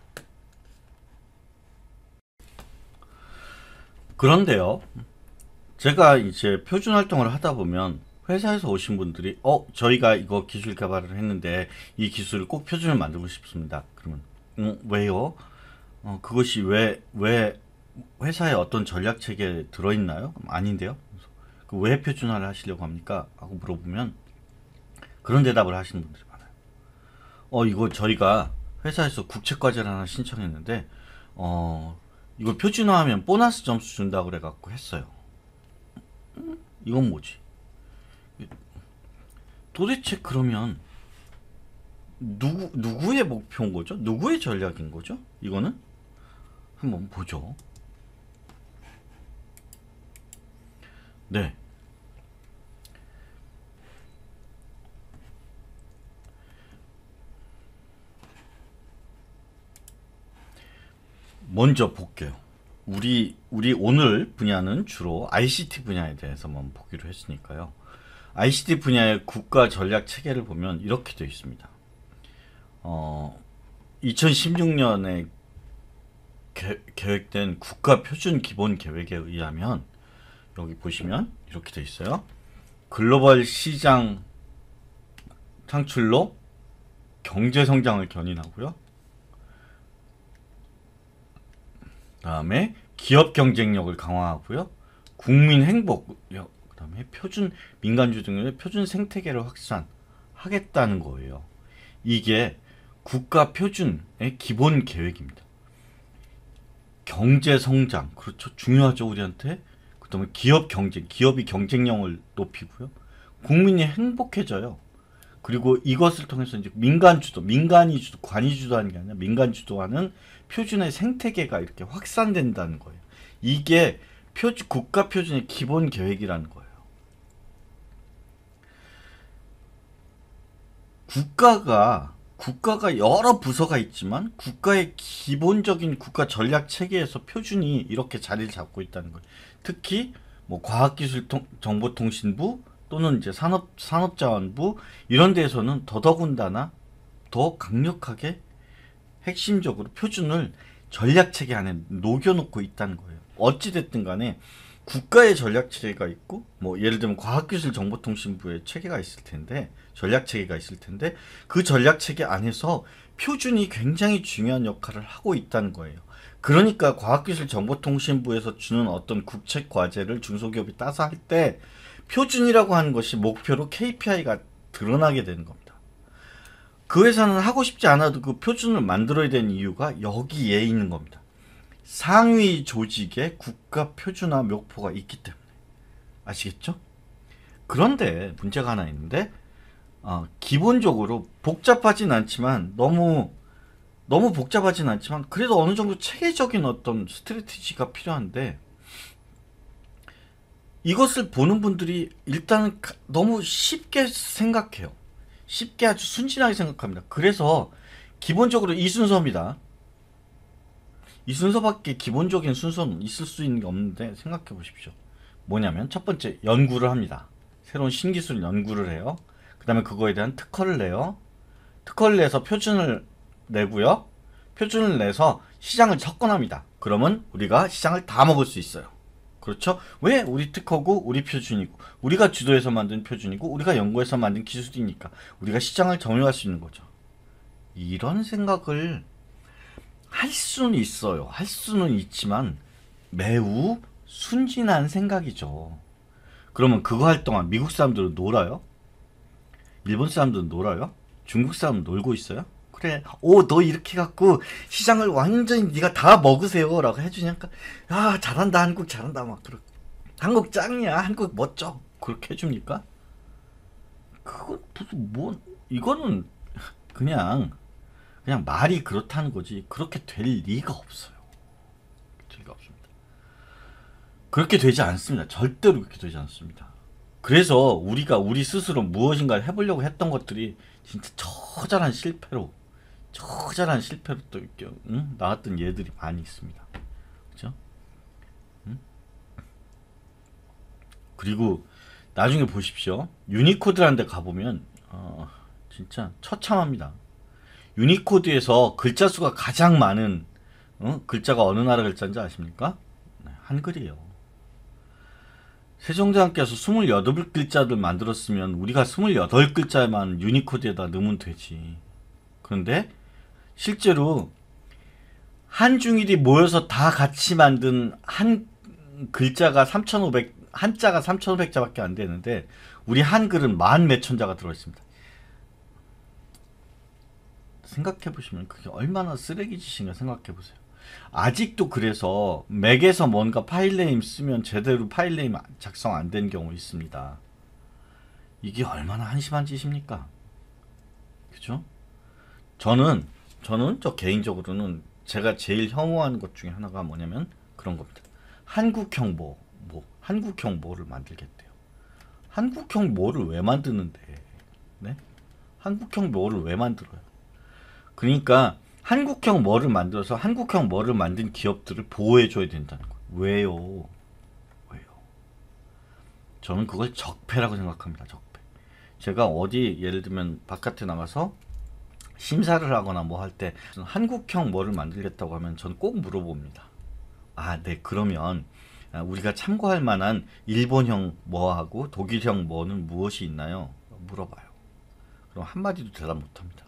그런데요. 제가 이제 표준 활동을 하다 보면 회사에서 오신 분들이 어 저희가 이거 기술 개발을 했는데 이 기술을 꼭 표준을 만들고 싶습니다. 그러면 음, 왜요? 어, 그것이 왜, 왜 회사의 어떤 전략책에 들어있나요? 아닌데요. 그왜 그 표준화를 하시려고 합니까? 하고 물어보면 그런 대답을 하시는 분들이 많아요. 어, 이거 저희가 회사에서 국책과제를 하나 신청했는데, 어, 이걸 표준화하면 보너스 점수 준다 그래갖고 했어요. 이건 뭐지? 도대체 그러면 누구, 누구의 목표인 거죠? 누구의 전략인 거죠? 이거는? 한번 보죠. 네. 먼저 볼게요. 우리 우리 오늘 분야는 주로 ICT 분야에 대해서만 보기로 했으니까요. ICT 분야의 국가 전략 체계를 보면 이렇게 되어 있습니다. 어, 2016년에 개, 계획된 국가 표준 기본 계획에 의하면 여기 보시면 이렇게 돼 있어요. 글로벌 시장 창출로 경제 성장을 견인하고요. 다음에 기업 경쟁력을 강화하고요. 국민 행복, 그다음에 표준 민간주 등의 표준 생태계를 확산하겠다는 거예요. 이게 국가 표준의 기본 계획입니다. 경제 성장 그렇죠 중요하죠 우리한테 그다음에 기업 경쟁 기업이 경쟁력을 높이고요 국민이 행복해져요 그리고 이것을 통해서 이제 민간 주도 민간이 주도 관이 주도하는 게 아니라 민간 주도하는 표준의 생태계가 이렇게 확산된다는 거예요 이게 표지 국가 표준의 기본 계획이라는 거예요 국가가 국가가 여러 부서가 있지만 국가의 기본적인 국가 전략 체계에서 표준이 이렇게 자리를 잡고 있다는 거예요. 특히 뭐 과학기술정보통신부 또는 이제 산업 산업자원부 이런 데에서는 더더군다나 더 강력하게 핵심적으로 표준을 전략 체계 안에 녹여놓고 있다는 거예요. 어찌 됐든 간에 국가의 전략 체계가 있고 뭐 예를 들면 과학기술정보통신부의 체계가 있을 텐데 전략 체계가 있을 텐데 그 전략 체계 안에서 표준이 굉장히 중요한 역할을 하고 있다는 거예요. 그러니까 과학기술정보통신부에서 주는 어떤 국책 과제를 중소기업이 따서 할 때 표준이라고 하는 것이 목표로 KPI가 드러나게 되는 겁니다. 그 회사는 하고 싶지 않아도 그 표준을 만들어야 되는 이유가 여기에 있는 겁니다. 상위 조직에 국가 표준화 묘포가 있기 때문에 아시겠죠? 그런데 문제가 하나 있는데 어, 기본적으로 복잡하진 않지만 너무 너무 복잡하진 않지만 그래도 어느 정도 체계적인 어떤 스트레티지가 필요한데 이것을 보는 분들이 일단은 너무 쉽게 생각해요. 쉽게 아주 순진하게 생각합니다. 그래서 기본적으로 이 순서입니다. 이 순서밖에 기본적인 순서는 있을 수 있는 게 없는데 생각해 보십시오. 뭐냐면 첫 번째 연구를 합니다. 새로운 신기술 연구를 해요. 다음에 그거에 대한 특허를 내요. 특허를 내서 표준을 내고요. 표준을 내서 시장을 접근합니다. 그러면 우리가 시장을 다 먹을 수 있어요. 그렇죠? 왜 우리 특허고 우리 표준이고 우리가 주도해서 만든 표준이고 우리가 연구해서 만든 기술이니까 우리가 시장을 점유할 수 있는 거죠. 이런 생각을 할 수는 있어요. 할 수는 있지만 매우 순진한 생각이죠. 그러면 그거 할 동안 미국 사람들은 놀아요? 일본 사람들 놀아요? 중국 사람 놀고 있어요? 그래 오너 이렇게 갖고 시장을 완전히 네가 다 먹으세요 라고 해주니까 아 잘한다 한국 잘한다 막그렇 한국 짱이야 한국 멋져 그렇게 해줍니까? 그건 무슨 뭐 이거는 그냥 그냥 말이 그렇다는 거지 그렇게 될 리가 없어요 될 리가 없습니다 그렇게 되지 않습니다 절대로 그렇게 되지 않습니다 그래서 우리가 우리 스스로 무엇인가를 해보려고 했던 것들이 진짜 처절한 실패로 처절한 실패로 또 응? 나왔던 예들이 많이 있습니다. 그죠? 그리고 나중에 보십시오. 유니코드라는 데 가보면 어, 진짜 처참합니다. 유니코드에서 글자 수가 가장 많은 어? 글자가 어느 나라 글자인지 아십니까? 네, 한글이에요. 세종대왕께서 28글자를 만들었으면 우리가 28글자만 유니코드에다 넣으면 되지. 그런데 실제로 한중일이 모여서 다 같이 만든 한 글자가 3,500 한자가 3,500자밖에 안 되는데 우리 한글은 만 몇천 자가 들어 있습니다. 생각해 보시면 그게 얼마나 쓰레기 짓인가 생각해 보세요. 아직도 그래서 맥에서 뭔가 파일네임 쓰면 제대로 파일네임 작성 안 된 경우 있습니다. 이게 얼마나 한심한 짓입니까? 그죠? 저는 저는 저 개인적으로는 제가 제일 혐오하는 것 중에 하나가 뭐냐면 그런 겁니다. 한국형 뭐, 뭐 한국형 뭐를 만들겠대요. 한국형 뭐를 왜 만드는데? 네? 한국형 뭐를 왜 만들어요? 그러니까 한국형 뭐를 만들어서 한국형 뭐를 만든 기업들을 보호해줘야 된다는 거예요. 왜요? 왜요? 저는 그걸 적폐라고 생각합니다. 적폐. 제가 어디 예를 들면 바깥에 나가서 심사를 하거나 뭐 할 때 한국형 뭐를 만들겠다고 하면 저는 꼭 물어봅니다. 아, 네. 그러면 아, 우리가 참고할 만한 일본형 뭐하고 독일형 뭐는 무엇이 있나요? 물어봐요. 그럼 한마디도 대답 못합니다.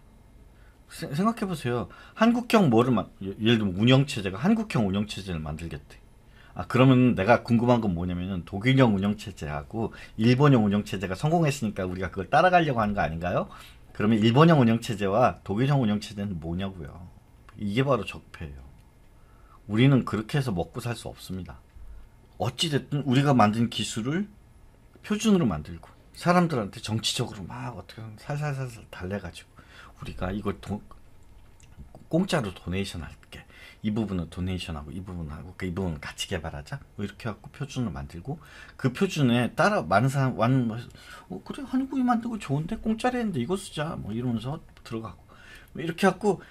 생각해보세요. 한국형 뭐를 만, 예, 예를 들면 운영체제가 한국형 운영체제를 만들겠대. 아 그러면 내가 궁금한 건 뭐냐면은 독일형 운영체제하고 일본형 운영체제가 성공했으니까 우리가 그걸 따라가려고 하는 거 아닌가요? 그러면 일본형 운영체제와 독일형 운영체제는 뭐냐고요. 이게 바로 적폐예요. 우리는 그렇게 해서 먹고 살 수 없습니다. 어찌됐든 우리가 만든 기술을 표준으로 만들고 사람들한테 정치적으로 막 어떻게 살살살살 달래가지고 우리가 이걸 돈 공짜로 도네이션 할게 이 부분은 도네이션하고 이 부분하고 그 이부분 같이 개발하자 뭐 이렇게 갖고 표준을 만들고 그 표준에 따라 많은 사람 완 뭐, 어, 그래 한국이 만들고 좋은데 공짜로 했는데 이거 쓰자 뭐 이러면서 들어가고 뭐 이렇게 갖고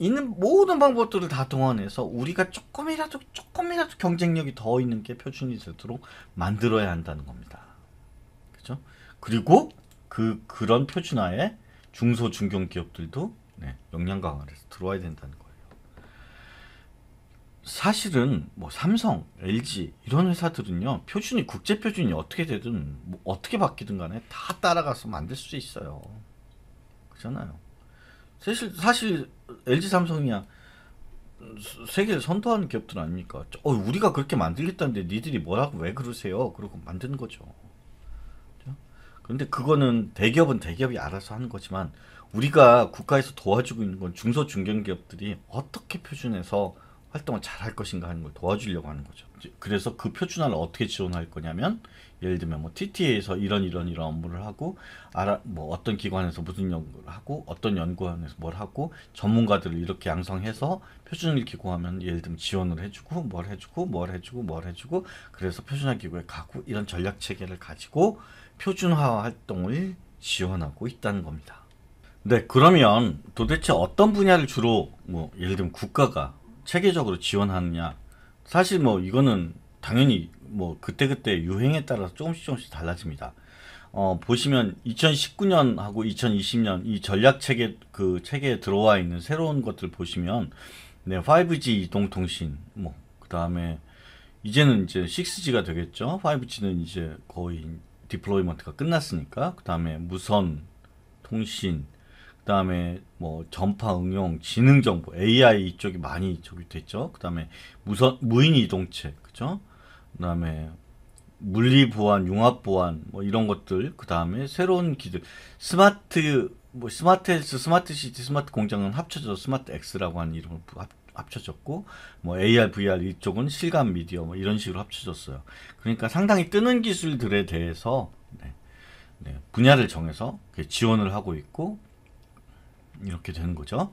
있는 모든 방법들을 다 동원해서 우리가 조금이라도 조금이라도 경쟁력이 더 있는 게 표준이 되도록 만들어야 한다는 겁니다. 그죠? 그리고 그 그런 표준화에 중소 중견 기업들도 네, 역량 강화해서 들어와야 된다는 거예요. 사실은 뭐 삼성, LG 이런 회사들은요 표준이 국제 표준이 어떻게 되든 뭐 어떻게 바뀌든 간에 다 따라가서 만들 수 있어요. 그잖아요. 사실 사실 LG 삼성이야 세계를 선도하는 기업들 아닙니까? 어, 우리가 그렇게 만들겠다는데 니들이 뭐라고 왜 그러세요? 그러고 만드는 거죠. 근데 그거는 대기업은 대기업이 알아서 하는 거지만 우리가 국가에서 도와주고 있는 건 중소 중견기업들이 어떻게 표준해서 활동을 잘 할 것인가 하는 걸 도와주려고 하는 거죠. 그래서 그 표준화를 어떻게 지원할 거냐면 예를 들면 뭐 TTA에서 이런 이런 이런 업무를 하고 알아 뭐 어떤 기관에서 무슨 연구를 하고 어떤 연구원에서 뭘 하고 전문가들을 이렇게 양성해서 표준을 기고하면 예를 들면 지원을 해주고 뭘 해주고 뭘 해주고 뭘 해주고 그래서 표준화 기구에 가고 이런 전략 체계를 가지고 표준화 활동을 지원하고 있다는 겁니다. 네, 그러면 도대체 어떤 분야를 주로 뭐 예를 들면 국가가 체계적으로 지원하느냐? 사실 뭐 이거는 당연히 뭐 그때그때 유행에 따라서 조금씩 조금씩 달라집니다. 어, 보시면 2019년하고 2020년 이 전략 체계 그 체계에 들어와 있는 새로운 것들 보시면 네, 5G 이동 통신 뭐 그다음에 이제는 이제 6G가 되겠죠. 5G는 이제 거의 디플로이먼트가 끝났으니까 그 다음에 무선 통신 그 다음에 뭐 전파 응용 지능 정보 AI 이쪽이 많이 저기 됐죠 그 다음에 무선 무인 이동체 그죠 그 다음에 물리 보안 융합 보안 뭐 이런 것들 그 다음에 새로운 기술 스마트 뭐 스마트 헬스 스마트 시티 스마트 공장은 합쳐져서 스마트 X라고 하는 이름을 합쳐 합쳐졌고 뭐 AR, VR 이쪽은 실감 미디어 뭐 이런 식으로 합쳐졌어요. 그러니까 상당히 뜨는 기술들에 대해서 네, 네, 분야를 정해서 지원을 하고 있고 이렇게 되는 거죠.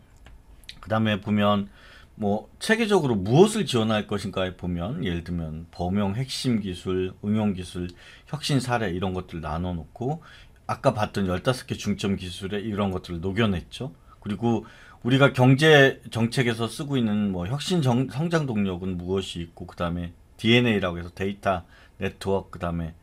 그 다음에 보면 뭐 체계적으로 무엇을 지원할 것인가에 보면 예를 들면 범용 핵심 기술, 응용 기술, 혁신 사례 이런 것들 나눠 놓고 아까 봤던 15개 중점 기술에 이런 것들을 녹여냈죠. 그리고 우리가 경제 정책에서 쓰고 있는 뭐 혁신 정, 성장 동력은 무엇이 있고 그다음에 DNA라고 해서 데이터 네트워크 그다음에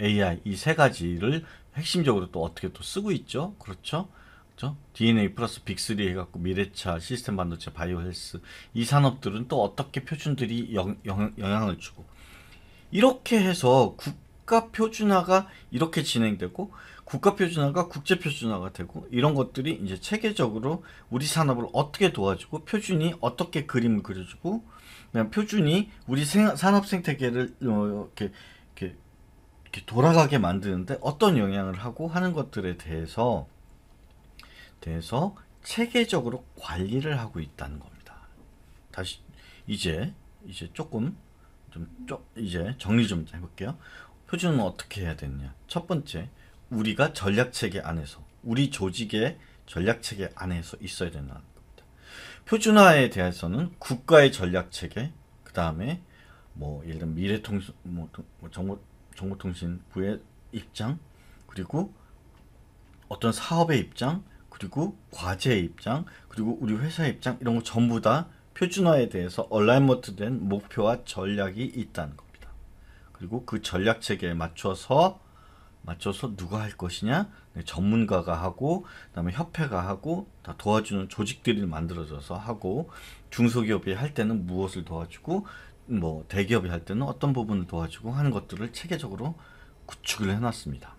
AI 이 세 가지를 핵심적으로 또 어떻게 또 쓰고 있죠. 그렇죠? 그렇죠? DNA 플러스 빅3 해 갖고 미래차 시스템 반도체 바이오 헬스 이 산업들은 또 어떻게 표준들이 영, 영, 영향을 주고 이렇게 해서 국가 표준화가 이렇게 진행되고 국가 표준화가 국제 표준화가 되고 이런 것들이 이제 체계적으로 우리 산업을 어떻게 도와주고 표준이 어떻게 그림을 그려주고 그냥 표준이 우리 생, 산업 생태계를 어, 이렇게, 이렇게 이렇게 돌아가게 만드는데 어떤 영향을 하고 하는 것들에 대해서 대해서 체계적으로 관리를 하고 있다는 겁니다. 다시 이제 이제 조금 좀, 좀 이제 정리 좀 해볼게요. 표준은 어떻게 해야 되느냐? 첫 번째, 우리가 전략체계 안에서 우리 조직의 전략체계 안에서 있어야 된다는 겁니다. 표준화에 대해서는 국가의 전략체계 그 다음에 뭐 예를 들면 미래통신 뭐, 뭐 정보, 정보통신부의 입장 그리고 어떤 사업의 입장 그리고 과제의 입장 그리고 우리 회사의 입장 이런 거 전부 다 표준화에 대해서 얼라이먼트 된 목표와 전략이 있다는 겁니다. 그리고 그 전략 체계에 맞춰서 맞춰서 누가 할 것이냐 네, 전문가가 하고 그다음에 협회가 하고 다 도와주는 조직들이 만들어져서 하고 중소기업이 할 때는 무엇을 도와주고 뭐 대기업이 할 때는 어떤 부분을 도와주고 하는 것들을 체계적으로 구축을 해놨습니다.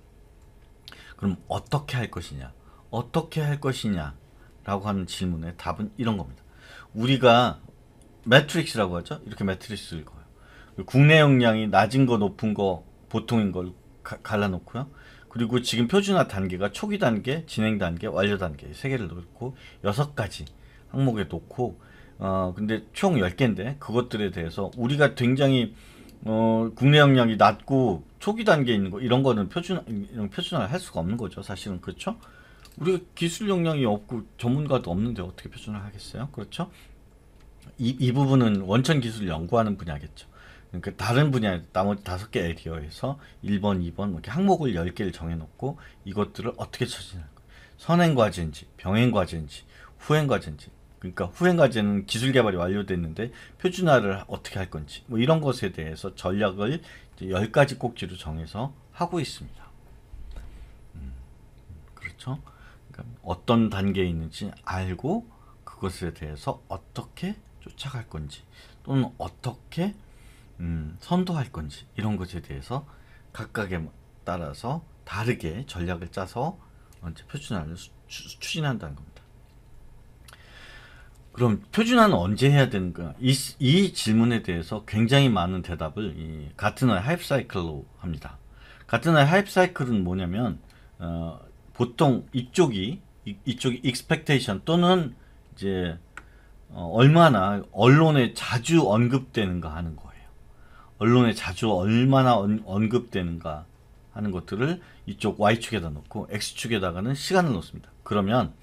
그럼 어떻게 할 것이냐 어떻게 할 것이냐 라고 하는 질문의 답은 이런 겁니다. 우리가 매트릭스라고 하죠. 이렇게 매트릭스를 거예요. 그 국내 역량이 낮은 거 높은 거 보통인 걸 가, 갈라놓고요. 그리고 지금 표준화 단계가 초기 단계, 진행 단계, 완료 단계 세 개를 놓고 여섯 가지 항목에 놓고 어 근데 총 10개인데 그것들에 대해서 우리가 굉장히 어 국내 역량이 낮고 초기 단계에 있는 거 이런 거는 표준 이런 표준화를 할 수가 없는 거죠. 사실은 그렇죠? 우리가 기술 역량이 없고 전문가도 없는데 어떻게 표준화 하겠어요? 그렇죠? 이, 이 부분은 원천 기술 연구하는 분야겠죠. 그 다른 분야 나머지 다섯 개 에리어에서 1번, 2번 이렇게 항목을 10개를 정해놓고 이것들을 어떻게 처리할거 선행과제인지, 병행과제인지, 후행과제인지 그러니까 후행과제는 기술 개발이 완료됐는데 표준화를 어떻게 할 건지 뭐 이런 것에 대해서 전략을 이제 10가지 꼭지로 정해서 하고 있습니다. 음, 그렇죠? 그러니까 어떤 단계에 있는지 알고 그것에 대해서 어떻게 쫓아갈 건지 또는 어떻게 음, 선도할 건지 이런 것에 대해서 각각에 따라서 다르게 전략을 짜서 표준화를 추진한다는 겁니다. 그럼 표준화는 언제 해야 되는가? 이, 이 질문에 대해서 굉장히 많은 대답을 같은 아이 하이프사이클로 합니다. 같은 아이 하이프사이클은 뭐냐면 어, 보통 이쪽이 이, 쪽이 e x p e c t 또는 이제 어, 얼마나 언론에 자주 언급되는가 하는 거. 언론에 자주 얼마나 언, 급되는가 하는 것들을 이쪽 Y축에다 놓고 X축에다가는 시간을 놓습니다. 그러면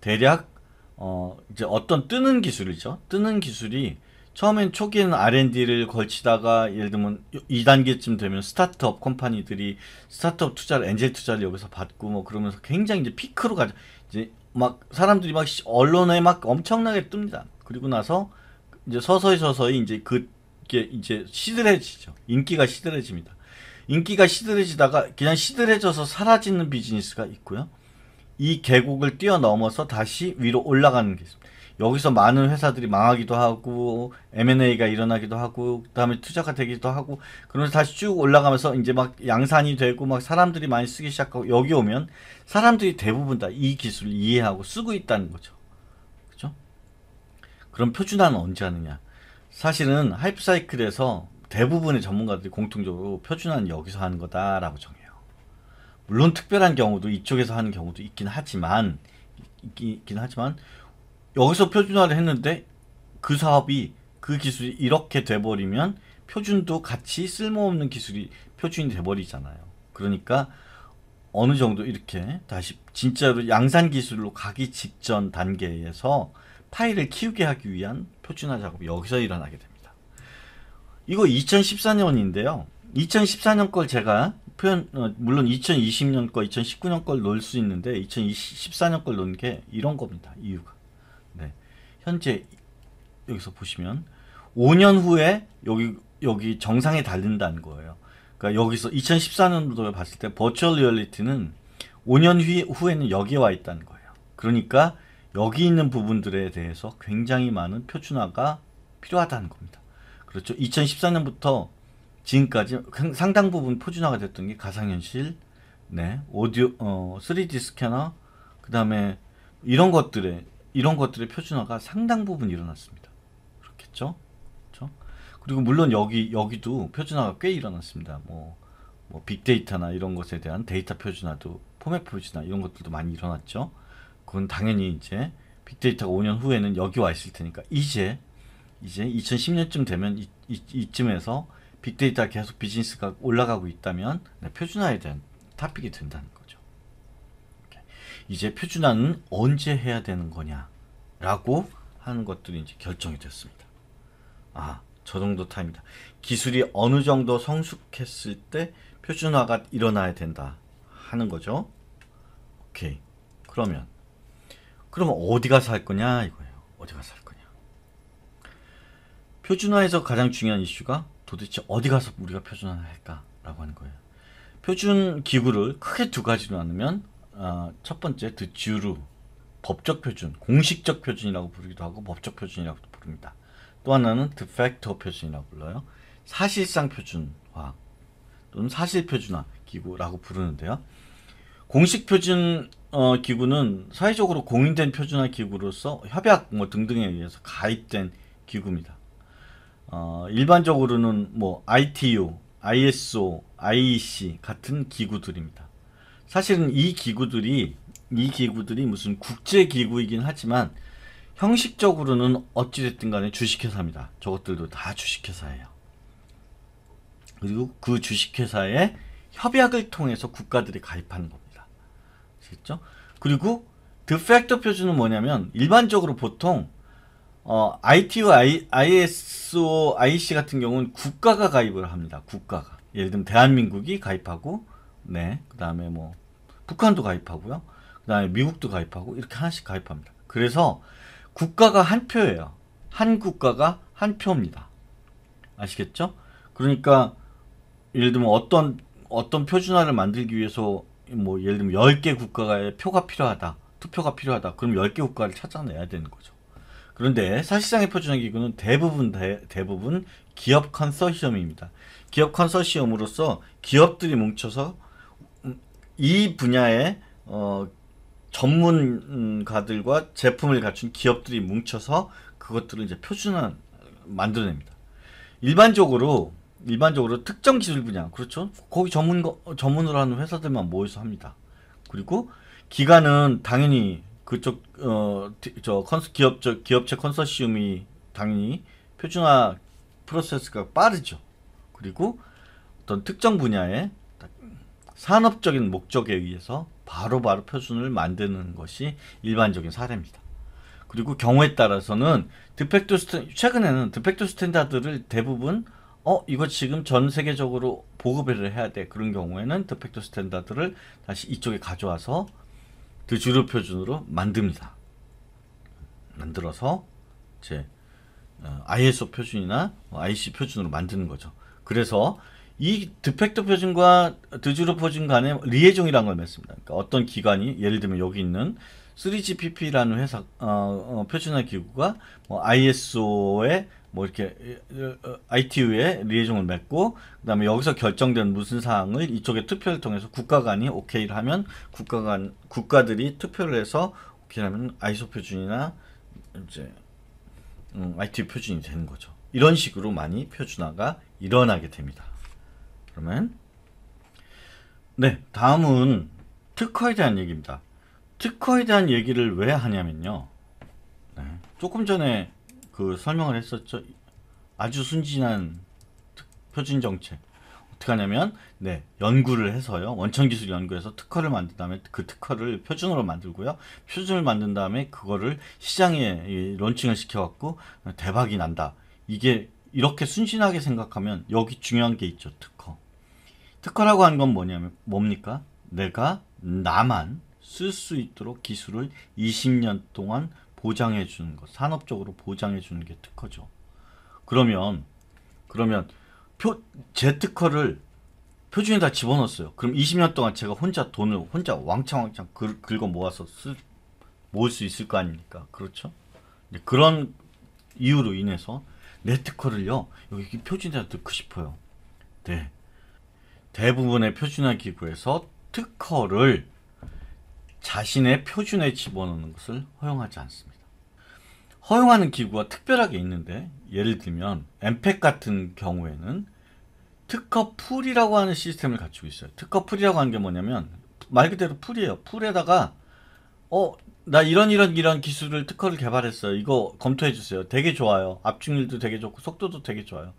대략 어, 이제 어떤 뜨는 기술이죠. 뜨는 기술이 처음엔 초기에는 R&D를 걸치다가 예를 들면 2단계쯤 되면 스타트업 컴퍼니들이 스타트업 투자를 엔젤 투자를 여기서 받고 뭐 그러면서 굉장히 이제 피크로 가죠. 이제 막 사람들이 막 언론에 막 엄청나게 뜹니다. 그리고 나서 이제 서서히 서서히 이제 그 이게 이제 시들해지죠. 인기가 시들해집니다. 인기가 시들해지다가 그냥 시들해져서 사라지는 비즈니스가 있고요. 이 계곡을 뛰어넘어서 다시 위로 올라가는 게 있습니다. 여기서 많은 회사들이 망하기도 하고 M&A가 일어나기도 하고 그다음에 투자가 되기도 하고 그러면서 다시 쭉 올라가면서 이제 막 양산이 되고 막 사람들이 많이 쓰기 시작하고 여기 오면 사람들이 대부분 다 이 기술을 이해하고 쓰고 있다는 거죠. 그죠? 그럼 표준화는 언제 하느냐? 사실은 하이프사이클에서 대부분의 전문가들이 공통적으로 표준화는 여기서 하는 거다라고 정해요. 물론 특별한 경우도 이쪽에서 하는 경우도 있긴 하지만 있긴 하지만 여기서 표준화를 했는데 그 사업이 그 기술이 이렇게 돼버리면 표준도 같이 쓸모없는 기술이 표준이 돼버리잖아요. 그러니까 어느 정도 이렇게 다시 진짜로 양산 기술로 가기 직전 단계에서 파일을 키우게 하기 위한 표준화 작업이 여기서 일어나게 됩니다. 이거 2014년인데요. 2014년 걸 제가 표현 어, 물론 2020년 거, 2019년 걸 놓을 수 있는데 2014년 걸 놓은 게 이런 겁니다. 이유가. 네. 현재 여기서 보시면 5년 후에 여기 여기 정상에 달린다는 거예요. 그러니까 여기서 2 0 1 4년도 봤을 때 버추얼 리얼리티는 5년 후에는 여기에 와 있다는 거예요. 그러니까 여기 있는 부분들에 대해서 굉장히 많은 표준화가 필요하다는 겁니다. 그렇죠. 2014년부터 지금까지 상당 부분 표준화가 됐던 게 가상현실, 네, 오디오, 어, 3D 스캐너, 그 다음에 이런 것들의 이런 것들의 표준화가 상당 부분 일어났습니다. 그렇겠죠? 그렇죠? 그리고 물론 여기 여기도 표준화가 꽤 일어났습니다. 뭐, 뭐 빅데이터나 이런 것에 대한 데이터 표준화도 포맷 표준화 이런 것들도 많이 일어났죠. 그건 당연히 이제 빅데이터가 5년 후에는 여기 와 있을 테니까 이제 이제 2010년쯤 되면 이, 이 쯤에서 빅데이터 계속 비즈니스가 올라가고 있다면 네, 표준화에 대한 탑픽이 된다는 거죠. 이제 표준화는 언제 해야 되는 거냐라고 하는 것들이 이제 결정이 됐습니다. 아, 저 정도 타입니다. 기술이 어느 정도 성숙했을 때 표준화가 일어나야 된다 하는 거죠. 오케이. 그러면 그러면 어디 가서 할 거냐 이거예요. 어디 가서 할 거냐. 표준화에서 가장 중요한 이슈가 도대체 어디 가서 우리가 표준화를 할까라고 하는 거예요. 표준 기구를 크게 두 가지로 나누면 어, 첫 번째 드쥬루 법적 표준, 공식적 표준이라고 부르기도 하고 법적 표준이라고 부릅니다. 또 하나는 드팩터 표준이라고 불러요. 사실상 표준화 또는 사실 표준화 기구라고 부르는데요. 공식 표준 어, 기구는 사회적으로 공인된 표준화 기구로서 협약 뭐 등등에 의해서 가입된 기구입니다. 어, 일반적으로는 뭐 ITU, ISO, IEC 같은 기구들입니다. 사실은 이 기구들이 이 기구들이 무슨 국제 기구이긴 하지만 형식적으로는 어찌됐든 간에 주식회사입니다. 저것들도 다 주식회사예요. 그리고 그 주식회사의 협약을 통해서 국가들이 가입하는 겁니다. 됐죠? 그리고 드 팩터 표준은 뭐냐면 일반적으로 보통 어, IT와 I, s o IC 같은 경우는 국가가 가입을 합니다. 국가가. 예를 들면 대한민국이 가입하고 네. 그다음에 뭐 북한도 가입하고요. 그다음에 미국도 가입하고 이렇게 하나씩 가입합니다. 그래서 국가가 한 표예요. 한 국가가 한 표입니다. 아시겠죠? 그러니까 예를 들면 어떤 어떤 표준화를 만들기 위해서 뭐 예를 들면 10개 국가의 표가 필요하다. 투표가 필요하다. 그럼 10개 국가를 찾아내야 되는 거죠. 그런데 사실상의 표준화 기구는 대부분 대, 부분 기업 컨소시엄입니다. 기업 컨소시엄으로서 기업들이 뭉쳐서 음, 이 분야의 어, 전문가들과 제품을 갖춘 기업들이 뭉쳐서 그것들을 이제 표준화 만들어냅니다. 일반적으로 일반적으로 특정 기술 분야 그렇죠 거기 전문 전문으로 하는 회사들만 모여서 합니다 그리고 기간은 당연히 그쪽 어저 컨스 기업 저 기업체 컨소시엄이 당연히 표준화 프로세스가 빠르죠 그리고 어떤 특정 분야의 산업적인 목적에 의해서 바로바로 바로 표준을 만드는 것이 일반적인 사례입니다. 그리고 경우에 따라서는 디펙트 스탠 최근에는 디펙트 스탠다드를 대부분 어 이거 지금 전 세계적으로 보급을 해야 돼 그런 경우에는 드팩토 스탠다드를 다시 이쪽에 가져와서 그 주류 표준으로 만듭니다. 만들어서 제 ISO 어, 표준이나 IC 표준으로 만드는 거죠. 그래서 이 드팩트 표준과 드주류 표준 간의 리에종이라는 걸 맺습니다. 그러니까 어떤 기관이 예를 들면 여기 있는 3GPP라는 회사 어, 어, 표준화 기구가 뭐 ISO의 뭐 이렇게 ITU에 어, 리에종을 맺고 그다음에 여기서 결정된 무슨 사항을 이쪽에 투표를 통해서 국가간이 오케이를 하면 국가간 국가들이 투표를 해서 오케이하면 아이소 표준이나 이제 음, ITU 표준이 되는 거죠. 이런 식으로 많이 표준화가 일어나게 됩니다. 그러면 네 다음은 특허에 대한 얘기입니다. 특허에 대한 얘기를 왜 하냐면요. 네, 조금 전에 그 설명을 했었죠. 아주 순진한 표준 정책. 어떻게 하냐면 네 연구를 해서요 원천 기술 연구해서 특허를 만든 다음에 그 특허를 표준으로 만들고요 표준을 만든 다음에 그거를 시장에 런칭을 시켜갖고 대박이 난다 이게 이렇게 순진하게 생각하면 여기 중요한 게 있죠 특허 특허라고 하는 건 뭐냐면 뭡니까 내가 나만 쓸 수 있도록 기술을 20년 동안 보장해 주는 것, 산업적으로 보장해 주는 게 특허죠. 그러면 그러면 표, 제 특허를 표준에 다 집어넣었어요. 그럼 20년 동안 제가 혼자 돈을 혼자 왕창왕창 긁, 긁어 모아서 쓰, 모을 수 있을 거 아닙니까? 그렇죠? 그런 이유로 인해서 내 특허를요. 여기 표준에 다 넣고 싶어요. 네. 대부분의 표준화 기구에서 특허를 자신의 표준에 집어넣는 것을 허용하지 않습니다. 허용하는 기구가 특별하게 있는데 예를 들면 엠팩 같은 경우에는 특허 풀이라고 하는 시스템을 갖추고 있어요. 특허 풀이라고 하는 게 뭐냐면 말 그대로 풀이에요. 풀에다가 어, 나 이런 이런 이런 기술을 특허를 개발했어요. 이거 검토해 주세요. 되게 좋아요. 압축률도 되게 좋고 속도도 되게 좋아요.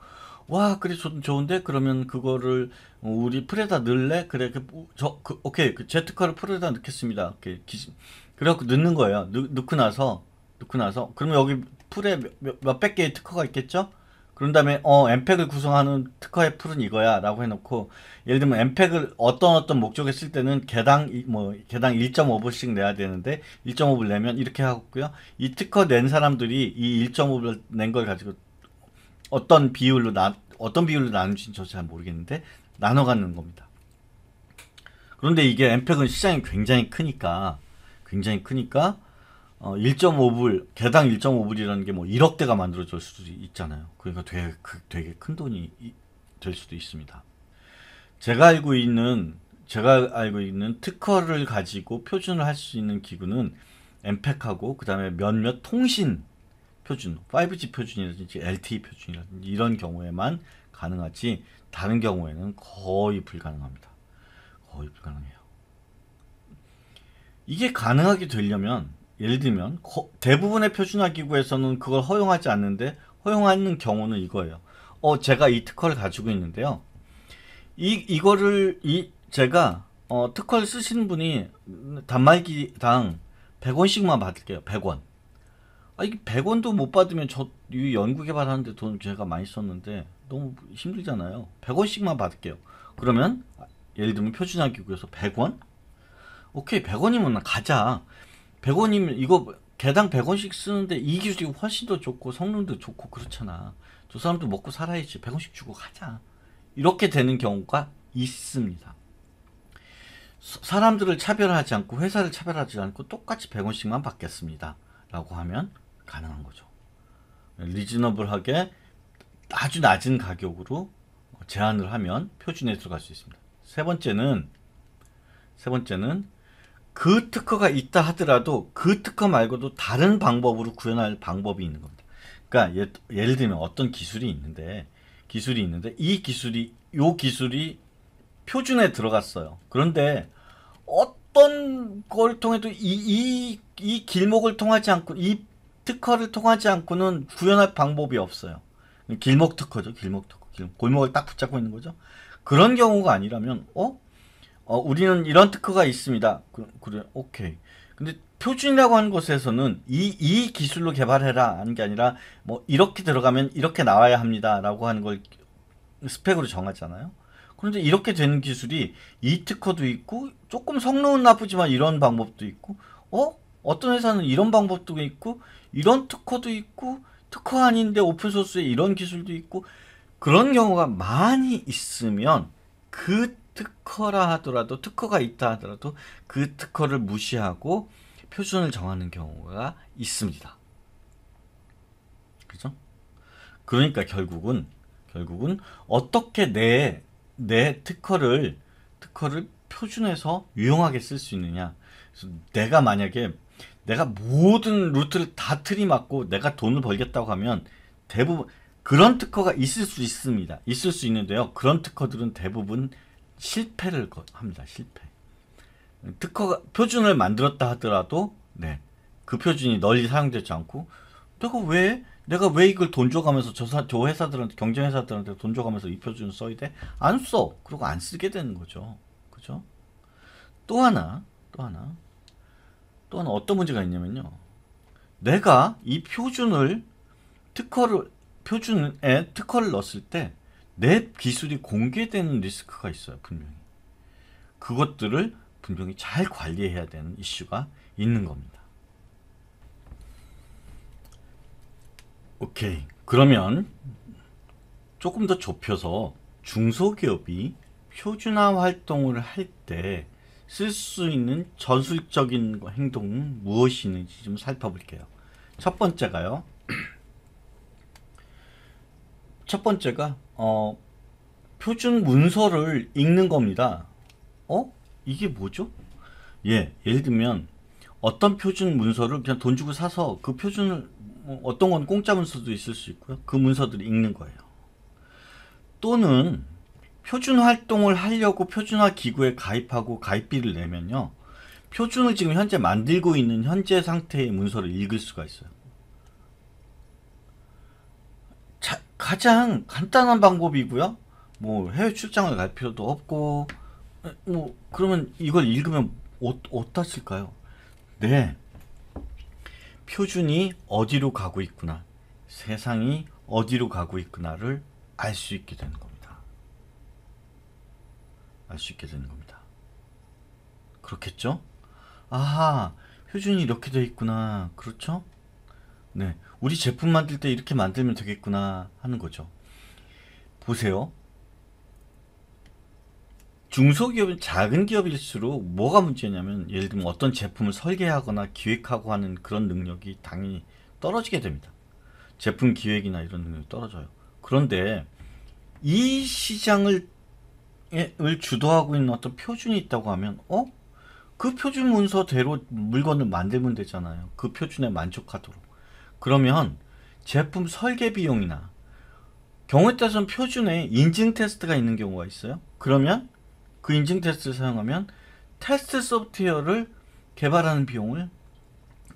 와 그래 좋, 좋은데 그러면 그거를 우리 프레다 넣을래 그래 그, 저 그, 오케이 그 제트카를 프레다 넣겠습니다 그래갖고 넣는 거예요 넣, 넣고 나서 넣고 나서 그러면 여기 풀에 몇, 백 개의 특허가 있겠죠 그런 다음에 어 엠팩을 구성하는 특허의 풀은 이거야 라고 해놓고 예를 들면 엠팩을 어떤 어떤 목적에 쓸 때는 개당 뭐 개당 1.5불씩 내야 되는데 1.5불 내면 이렇게 하고요 이 특허 낸 사람들이 이 1.5불 낸 걸 가지고 어떤 비율로 나 어떤 비율로 나누는지 저 잘 모르겠는데 나눠 갖는 겁니다. 그런데 이게 엠팩은 시장이 굉장히 크니까 굉장히 크니까 어, 1.5불 개당 1.5불이라는 게 뭐 1억대가 만들어질 수도 있잖아요. 그러니까 되게 되게 큰 돈이 될 수도 있습니다. 제가 알고 있는 제가 알고 있는 특허를 가지고 표준을 할 수 있는 기구는 엠팩하고 그다음에 몇몇 통신 표준, 5G 표준이라든지 LTE 표준이라든지 이런 경우에만 가능하지 다른 경우에는 거의 불가능합니다. 거의 불가능해요. 이게 가능하게 되려면 예를 들면 거, 대부분의 표준화 기구에서는 그걸 허용하지 않는데 허용하는 경우는 이거예요. 어 제가 이 특허를 가지고 있는데요. 이 이거를 이 제가 어, 특허를 쓰시는 분이 단말기당 100원씩만 받을게요. 100원. 아 이게 100원도 못 받으면 저이 연구 개발하는데 돈 제가 많이 썼는데 너무 힘들잖아요. 100원씩만 받을게요. 그러면 예를 들면 표준화기 구에서 100원? 오케이 100원이면 가자. 100원이면 이거 개당 100원씩 쓰는데 이 기술이 훨씬 더 좋고 성능도 좋고 그렇잖아. 저 사람도 먹고 살아야지 100원씩 주고 가자. 이렇게 되는 경우가 있습니다. 사람들을 차별하지 않고 회사를 차별하지 않고 똑같이 100원씩만 받겠습니다. 라고 하면 가능한 거죠. 리즈너블하게 아주 낮은 가격으로 제한을 하면 표준에 들어갈 수 있습니다. 세 번째는 세 번째는 그 특허가 있다 하더라도 그 특허 말고도 다른 방법으로 구현할 방법이 있는 겁니다. 그러니까 예, 를 들면 어떤 기술이 있는데 기술이 있는데 이 기술이 요 기술이 표준에 들어갔어요. 그런데 어떤 걸 통해도 이, 이, 이 길목을 통하지 않고 이 특허를 통하지 않고는 구현할 방법이 없어요. 길목 특허죠. 길목 특허. 길목. 골목을 딱 붙잡고 있는 거죠. 그런 경우가 아니라면 어? 어 우리는 이런 특허가 있습니다. 그, 그래. 오케이. 근데 표준이라고 하는 곳에서는 이, 이 기술로 개발해라 하는 게 아니라 뭐 이렇게 들어가면 이렇게 나와야 합니다라고 하는 걸 스펙으로 정하잖아요. 그런데 이렇게 되는 기술이 이 특허도 있고 조금 성능은 나쁘지만 이런 방법도 있고 어? 어떤 회사는 이런 방법도 있고 이런 특허도 있고 특허 아닌데 오픈 소스에 이런 기술도 있고 그런 경우가 많이 있으면 그 특허라 하더라도 특허가 있다 하더라도 그 특허를 무시하고 표준을 정하는 경우가 있습니다. 그죠? 그러니까 결국은 결국은 어떻게 내 내 특허를 특허를 표준에서 유용하게 쓸 수 있느냐. 내가 만약에 내가 모든 루트를 다 틀이맞고 내가 돈을 벌겠다고 하면 대부분 그런 특허가 있을 수 있습니다. 있을 수 있는데요. 그런 특허들은 대부분 실패를 합니다. 실패. 특허가 표준을 만들었다 하더라도 네. 그 표준이 널리 사용되지 않고 내가 왜 내가 왜 이걸 돈 줘가면서 저, 사, 저 회사들한테 경쟁 회사들한테 돈 줘가면서 이 표준 써야 돼? 안 써. 그리고 안 쓰게 되는 거죠. 그죠? 또 하나, 또 하나. 또한 어떤 문제가 있냐면요. 내가 이 표준을 특허를 표준에 특허를 넣었을 때 내 기술이 공개되는 리스크가 있어요 분명히 그것들을 분명히 잘 관리해야 되는 이슈가 있는 겁니다 오케이 그러면 조금 더 좁혀서 중소기업이 표준화 활동을 할때 쓸수 있는 전술적인 행동은 무엇이 있는지 좀 살펴볼게요. 첫 번째가요. (clears throat) 첫 번째가 어, 표준 문서를 읽는 겁니다. 어? 이게 뭐죠? 예, 예를 들면 어떤 표준 문서를 그냥 돈 주고 사서 그 표준을 어, 어떤 건 공짜 문서도 있을 수 있고요. 그 문서들을 읽는 거예요. 또는 표준 활동을 하려고 표준화 기구에 가입하고 가입비를 내면요. 표준을 지금 현재 만들고 있는 현재 상태의 문서를 읽을 수가 있어요. 자, 가장 간단한 방법이고요. 뭐 해외 출장을 갈 필요도 없고 뭐 그러면 이걸 읽으면 어디다 쓸까요? 네. 표준이 어디로 가고 있구나. 세상이 어디로 가고 있구나를 알 수 있게 되는 겁니다. 알수 있게 되는 겁니다. 그렇겠죠? 아하, 표준이 이렇게 돼 있구나. 그렇죠? 네, 우리 제품 만들 때 이렇게 만들면 되겠구나 하는 거죠. 보세요. 중소기업은 작은 기업일수록 뭐가 문제냐면 예를 들면 어떤 제품을 설계하거나 기획하고 하는 그런 능력이 당연히 떨어지게 됩니다. 제품 기획이나 이런 능력이 떨어져요. 그런데 이 시장을 을 주도하고 있는 어떤 표준이 있다고 하면 어? 그 표준 문서대로 물건을 만들면 되잖아요. 그 표준에 만족하도록. 그러면 제품 설계 비용이나 경우에 따라서는 표준에 인증 테스트가 있는 경우가 있어요. 그러면 그 인증 테스트를 사용하면 테스트 소프트웨어를 개발하는 비용을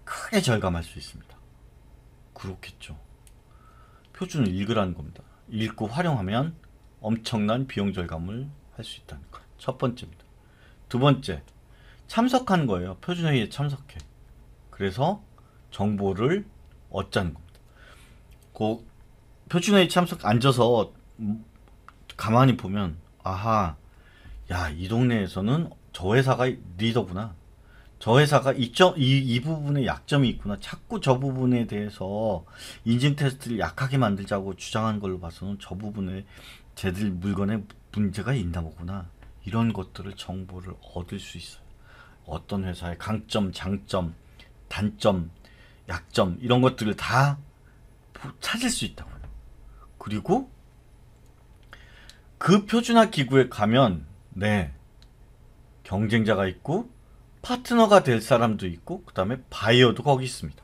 크게 절감할 수 있습니다. 그렇겠죠. 표준을 읽으라는 겁니다. 읽고 활용하면 엄청난 비용 절감을 할수 있다니까. 첫 번째입니다. 두 번째, 참석한 거예요. 표준회의에 참석해. 그래서 정보를 얻자는 겁니다. 그 표준회의 참석 앉아서 가만히 보면 아하, 야, 이 동네에서는 저 회사가 리더구나. 저 회사가 이점, 이, 이 부분에 약점이 있구나. 자꾸 저 부분에 대해서 인증 테스트를 약하게 만들자고 주장한 걸로 봐서는 저 부분에 제들 물건에 문제가 있나 보구나 이런 것들을 정보를 얻을 수 있어요. 어떤 회사의 강점, 장점, 단점, 약점 이런 것들을 다 찾을 수 있다고요. 그리고 그 표준화 기구에 가면 네 경쟁자가 있고 파트너가 될 사람도 있고 그 다음에 바이어도 거기 있습니다.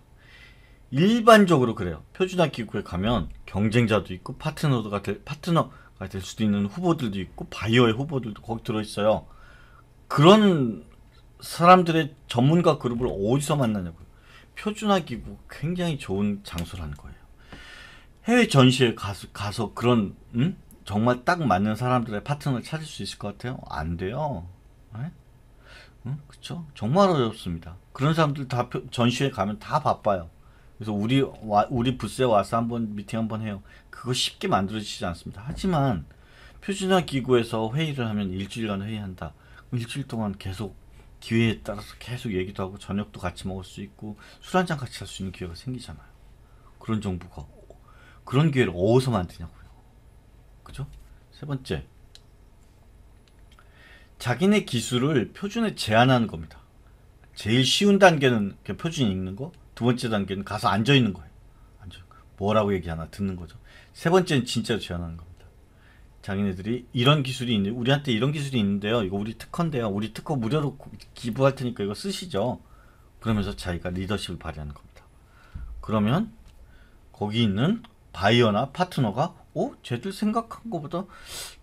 일반적으로 그래요. 표준화 기구에 가면 경쟁자도 있고 파트너가 될 파트너 아, 될 수도 있는 후보들도 있고 바이오의 후보들도 거기 들어있어요. 그런 사람들의 전문가 그룹을 어디서 만나냐고요. 표준화기구 굉장히 좋은 장소라 거예요. 해외 전시에 가서, 가서 그런 음? 정말 딱 맞는 사람들의 파트너를 찾을 수 있을 것 같아요? 안 돼요. 네? 음? 그쵸? 정말 어렵습니다. 그런 사람들 다 표, 전시회 가면 다 바빠요. 그래서 우리 와, 우리 부스에 와서 한번 미팅 한번 해요. 그거 쉽게 만들어지지 않습니다. 하지만 표준화 기구에서 회의를 하면 일주일간 회의한다. 일주일 동안 계속 기회에 따라서 계속 얘기도 하고 저녁도 같이 먹을 수 있고 술 한잔 같이 할 수 있는 기회가 생기잖아요. 그런 정보가 그런 기회를 어디서 만드냐고요. 그죠? 세 번째 자기네 기술을 표준에 제한하는 겁니다. 제일 쉬운 단계는 표준 읽는 거두 번째 단계는 가서 앉아 있는 거예요. 앉아 뭐라고 얘기하나 듣는 거죠. 세 번째는 진짜로 제안하는 겁니다. 자기네들이 이런 기술이 있는 우리한테 이런 기술이 있는데요. 이거 우리 특허인데요. 우리 특허 무료로 기부할 테니까 이거 쓰시죠. 그러면서 자기가 리더십을 발휘하는 겁니다. 그러면 거기 있는 바이어나 파트너가 어? 쟤들 생각한 것보다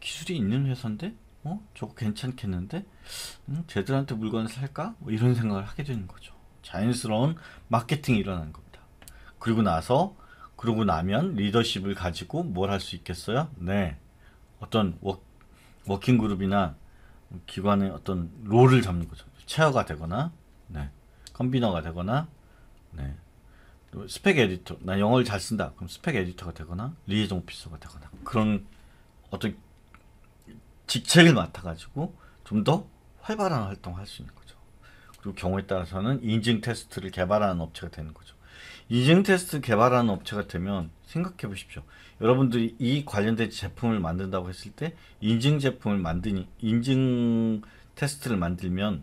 기술이 있는 회사인데? 어? 저거 괜찮겠는데? 음, 쟤들한테 물건을 살까? 뭐 이런 생각을 하게 되는 거죠. 자연스러운 마케팅이 일어난 겁니다. 그리고 나서 그러고 나면 리더십을 가지고 뭘 할 수 있겠어요? 네. 어떤 워, 워킹그룹이나 기관의 어떤 롤을 잡는 거죠. 체어가 되거나, 네. 컨비너가 되거나, 네. 스펙 에디터, 나 영어를 잘 쓴다. 그럼 스펙 에디터가 되거나, 리에종 오피서가 되거나. 그런 어떤 직책을 맡아가지고 좀 더 활발한 활동을 할 수 있는 거죠. 그 경우에 따라서는 인증 테스트를 개발하는 업체가 되는 거죠. 인증 테스트 개발하는 업체가 되면 생각해 보십시오. 여러분들이 이 관련된 제품을 만든다고 했을 때 인증 제품을 만드니 인증 테스트를 만들면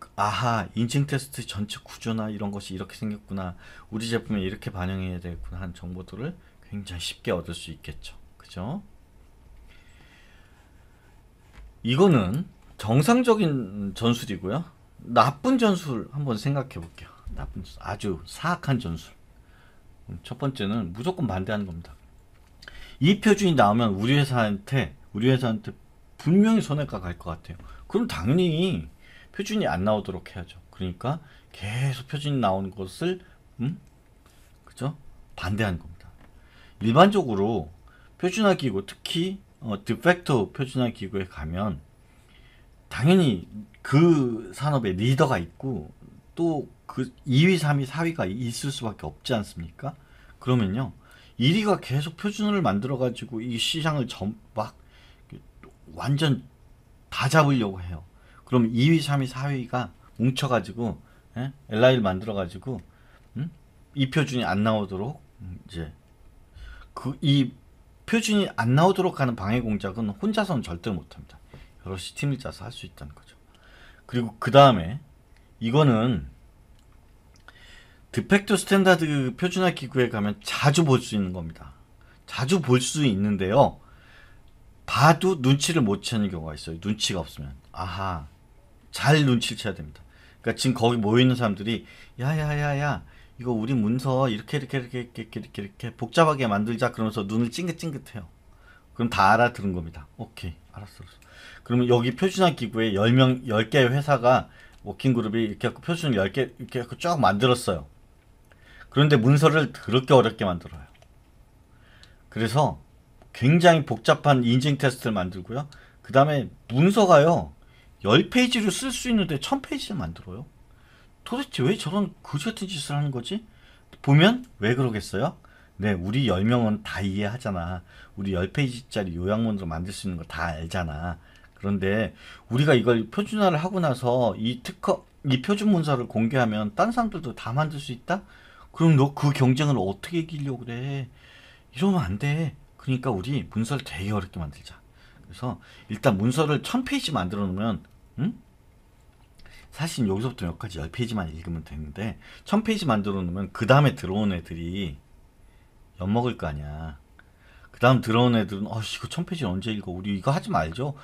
그 아하 인증 테스트 전체 구조나 이런 것이 이렇게 생겼구나 우리 제품에 이렇게 반영해야 되겠구나 하는 정보들을 굉장히 쉽게 얻을 수 있겠죠. 그죠? 이거는 정상적인 전술이고요. 나쁜 전술 한번 생각해 볼게요. 나쁜 전술. 아주 사악한 전술. 음, 첫 번째는 무조건 반대하는 겁니다. 이표준이 나오면 우리 회사한테 우리 회사한테 분명히 손해가 갈 것 같아요. 그럼 당연히 표준이 안 나오도록 해야죠. 그러니까 계속 표준이 나오는 것을 음? 그죠? 반대하는 겁니다. 일반적으로 표준화 기구 특히 어, 디펙터 표준화 기구에 가면 당연히 그 산업의 리더가 있고 또 그 2위, 3위, 4위가 있을 수밖에 없지 않습니까? 그러면요. 1위가 계속 표준을 만들어 가지고 이 시장을 막 완전 다 잡으려고 해요. 그럼 2위, 3위, 4위가 뭉쳐 가지고 예? LI를 만들어 가지고 음? 이 표준이 안 나오도록 이제 그 이 표준이 안 나오도록 하는 방해 공작은 혼자서는 절대 못 합니다. 여럿이 팀을 짜서 할 수 있다는 거죠. 그리고 그 다음에 이거는 드팩트 스탠다드 표준화 기구에 가면 자주 볼 수 있는 겁니다. 자주 볼 수 있는데요. 봐도 눈치를 못 채는 경우가 있어요. 눈치가 없으면. 아하. 잘 눈치를 채야 됩니다. 그러니까 지금 거기 모여있는 사람들이 야야야야 이거 우리 문서 이렇게 이렇게 이렇게 이렇게 이렇게, 이렇게 복잡하게 만들자 그러면서 눈을 찡긋찡긋해요. 그럼 다 알아들은 겁니다. 오케이. 알았어. 알았어. 그러면 여기 표준화 기구에 10명, 1 0개 회사가 워킹그룹이 이렇게 표준 10개 이렇게 쫙 만들었어요. 그런데 문서를 그렇게 어렵게 만들어요. 그래서 굉장히 복잡한 인증 테스트를 만들고요. 그 다음에 문서가요. 10페이지로 쓸 수 있는데 1000페이지를 만들어요. 도대체 왜 저런 거지 같은 짓을 하는 거지? 보면 왜 그러겠어요? 네, 우리 10명은 다 이해하잖아. 우리 10페이지짜리 요약문으로 만들 수 있는 거 다 알잖아. 그런데 우리가 이걸 표준화를 하고 나서 이 특허, 이 표준 문서를 공개하면 딴 사람들도 다 만들 수 있다? 그럼 너 그 경쟁을 어떻게 이기려고 그래? 이러면 안 돼. 그러니까 우리 문서를 되게 어렵게 만들자. 그래서 일단 문서를 1000페이지 만들어 놓으면 응? 사실 여기서부터 여기까지 10페이지만 읽으면 되는데 1000페이지 만들어 놓으면 그 다음에 들어온 애들이 엿먹을 거 아니야. 그 다음 들어온 애들은 어 이거 천페이지 언제 읽어 우리 이거 하지 말죠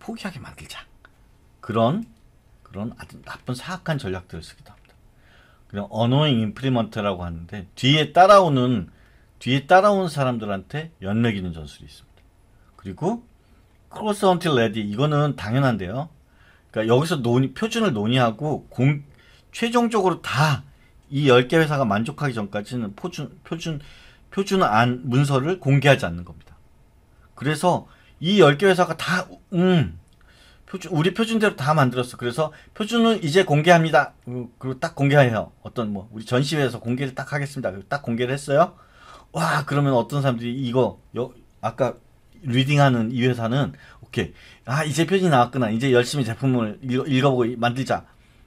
포기하게 만들자 그런 그런 아주 나쁜 사악한 전략들을 쓰기도 합니다 그냥 어노잉 인프리먼트라고 하는데 뒤에 따라오는 뒤에 따라온 사람들한테 연맥이는 전술이 있습니다 그리고 크로스 언틸 레디 이거는 당연한데요 그러니까 여기서 논의 표준을 논의하고 공 최종적으로 다 이 10개 회사가 만족하기 전까지는 포준, 표준 표준 안 문서를 공개하지 않는 겁니다. 그래서 이 10개 회사가 다 음, 표준, 우리 표준대로 다 만들었어. 그래서 표준은 이제 공개합니다. 그리고 딱 공개해요. 어떤 뭐 우리 전시회에서 공개를 딱 하겠습니다. 그리고 딱 공개를 했어요. 와 그러면 어떤 사람들이 이거 여, 아까 리딩하는 이 회사는 오케이 아 이제 표준이 나왔구나 이제 열심히 제품을 읽어, 보고 만들자.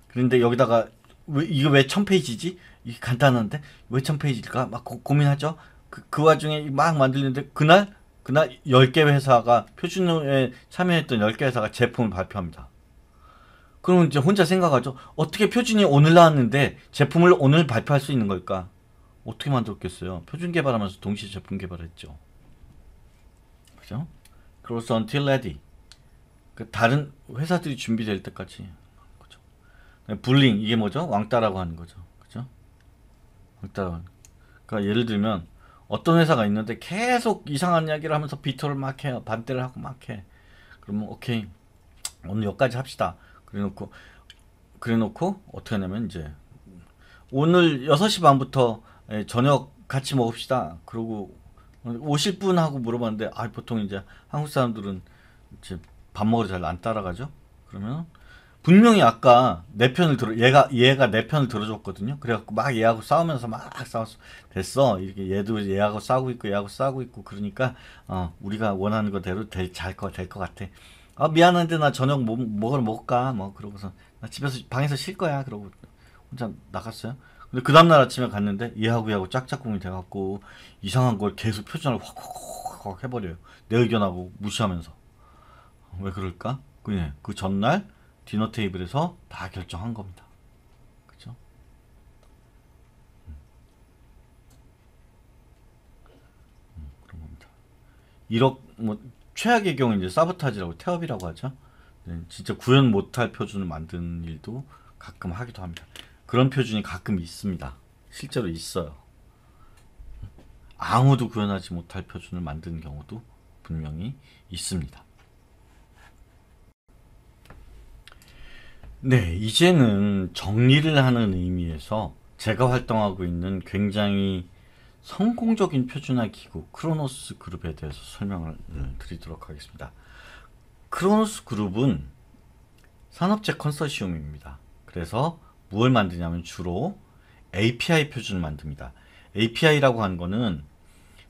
그런데 여기다가 왜, 이거 왜 천 페이지지? 이게 간단한데 왜 천페이지일까 막 고, 민하죠 그, 그 와중에 막 만들는데 그날 그날 10개 회사가 표준에 참여했던 10개 회사가 제품을 발표합니다. 그러면 이제 혼자 생각하죠. 어떻게 표준이 오늘 나왔는데 제품을 오늘 발표할 수 있는 걸까? 어떻게 만들었겠어요? 표준 개발하면서 동시에 제품 개발했죠. 그죠? 그래서 until ready. 그 다른 회사들이 준비될 때까지. 그죠? 네, 불링 이게 뭐죠? 왕따라고 하는 거죠. 일단 그러니까 예를 들면 어떤 회사가 있는데 계속 이상한 이야기를 하면서 비토를 막 해요. 반대를 하고 막 해. 그러면 오케이 오늘 여기까지 합시다. 그래놓고 그래놓고 어떻게 하냐면 이제 오늘 6시 반부터 예, 저녁 같이 먹읍시다. 그러고 오실 분하고 물어봤는데 아 보통 이제 한국 사람들은 이제 밥 먹으러 잘 안 따라가죠. 그러면 분명히 아까 내 편을 들어 얘가 얘가 내 편을 들어줬거든요. 그래갖고 막 얘하고 싸우면서 막 싸웠어. 됐어. 이렇게 얘도 얘하고 싸우고 있고 얘하고 싸우고 있고 그러니까 어, 우리가 원하는 거대로 될잘거될것 같아. 아 미안한데 나 저녁 뭐 먹으러 먹을까 뭐 그러고서 나 집에서 방에서 쉴 거야 그러고 혼자 나갔어요. 근데 그 다음날 아침에 갔는데 얘하고 얘하고 짝짝꿍이 돼갖고 이상한 걸 계속 표정을 확 확확 해버려요. 내 의견하고 무시하면서 왜 그럴까? 그냥 예, 그 전날 디너 테이블에서 다 결정한 겁니다. 그죠? 음. 음, 그런 겁니다. 1억 뭐 최악의 경우 이제 사보타지라고 태업이라고 하죠. 네, 진짜 구현 못할 표준을 만드는 일도 가끔 하기도 합니다. 그런 표준이 가끔 있습니다. 실제로 있어요. 아무도 구현하지 못할 표준을 만드는 경우도 분명히 있습니다. 네, 이제는 정리를 하는 의미에서 제가 활동하고 있는 굉장히 성공적인 표준화 기구 크로노스 그룹에 대해서 설명을 드리도록 하겠습니다. 크로노스 그룹은 산업재 컨소시엄입니다. 그래서 무엇을 만드냐면 주로 API 표준을 만듭니다. API라고 한 거는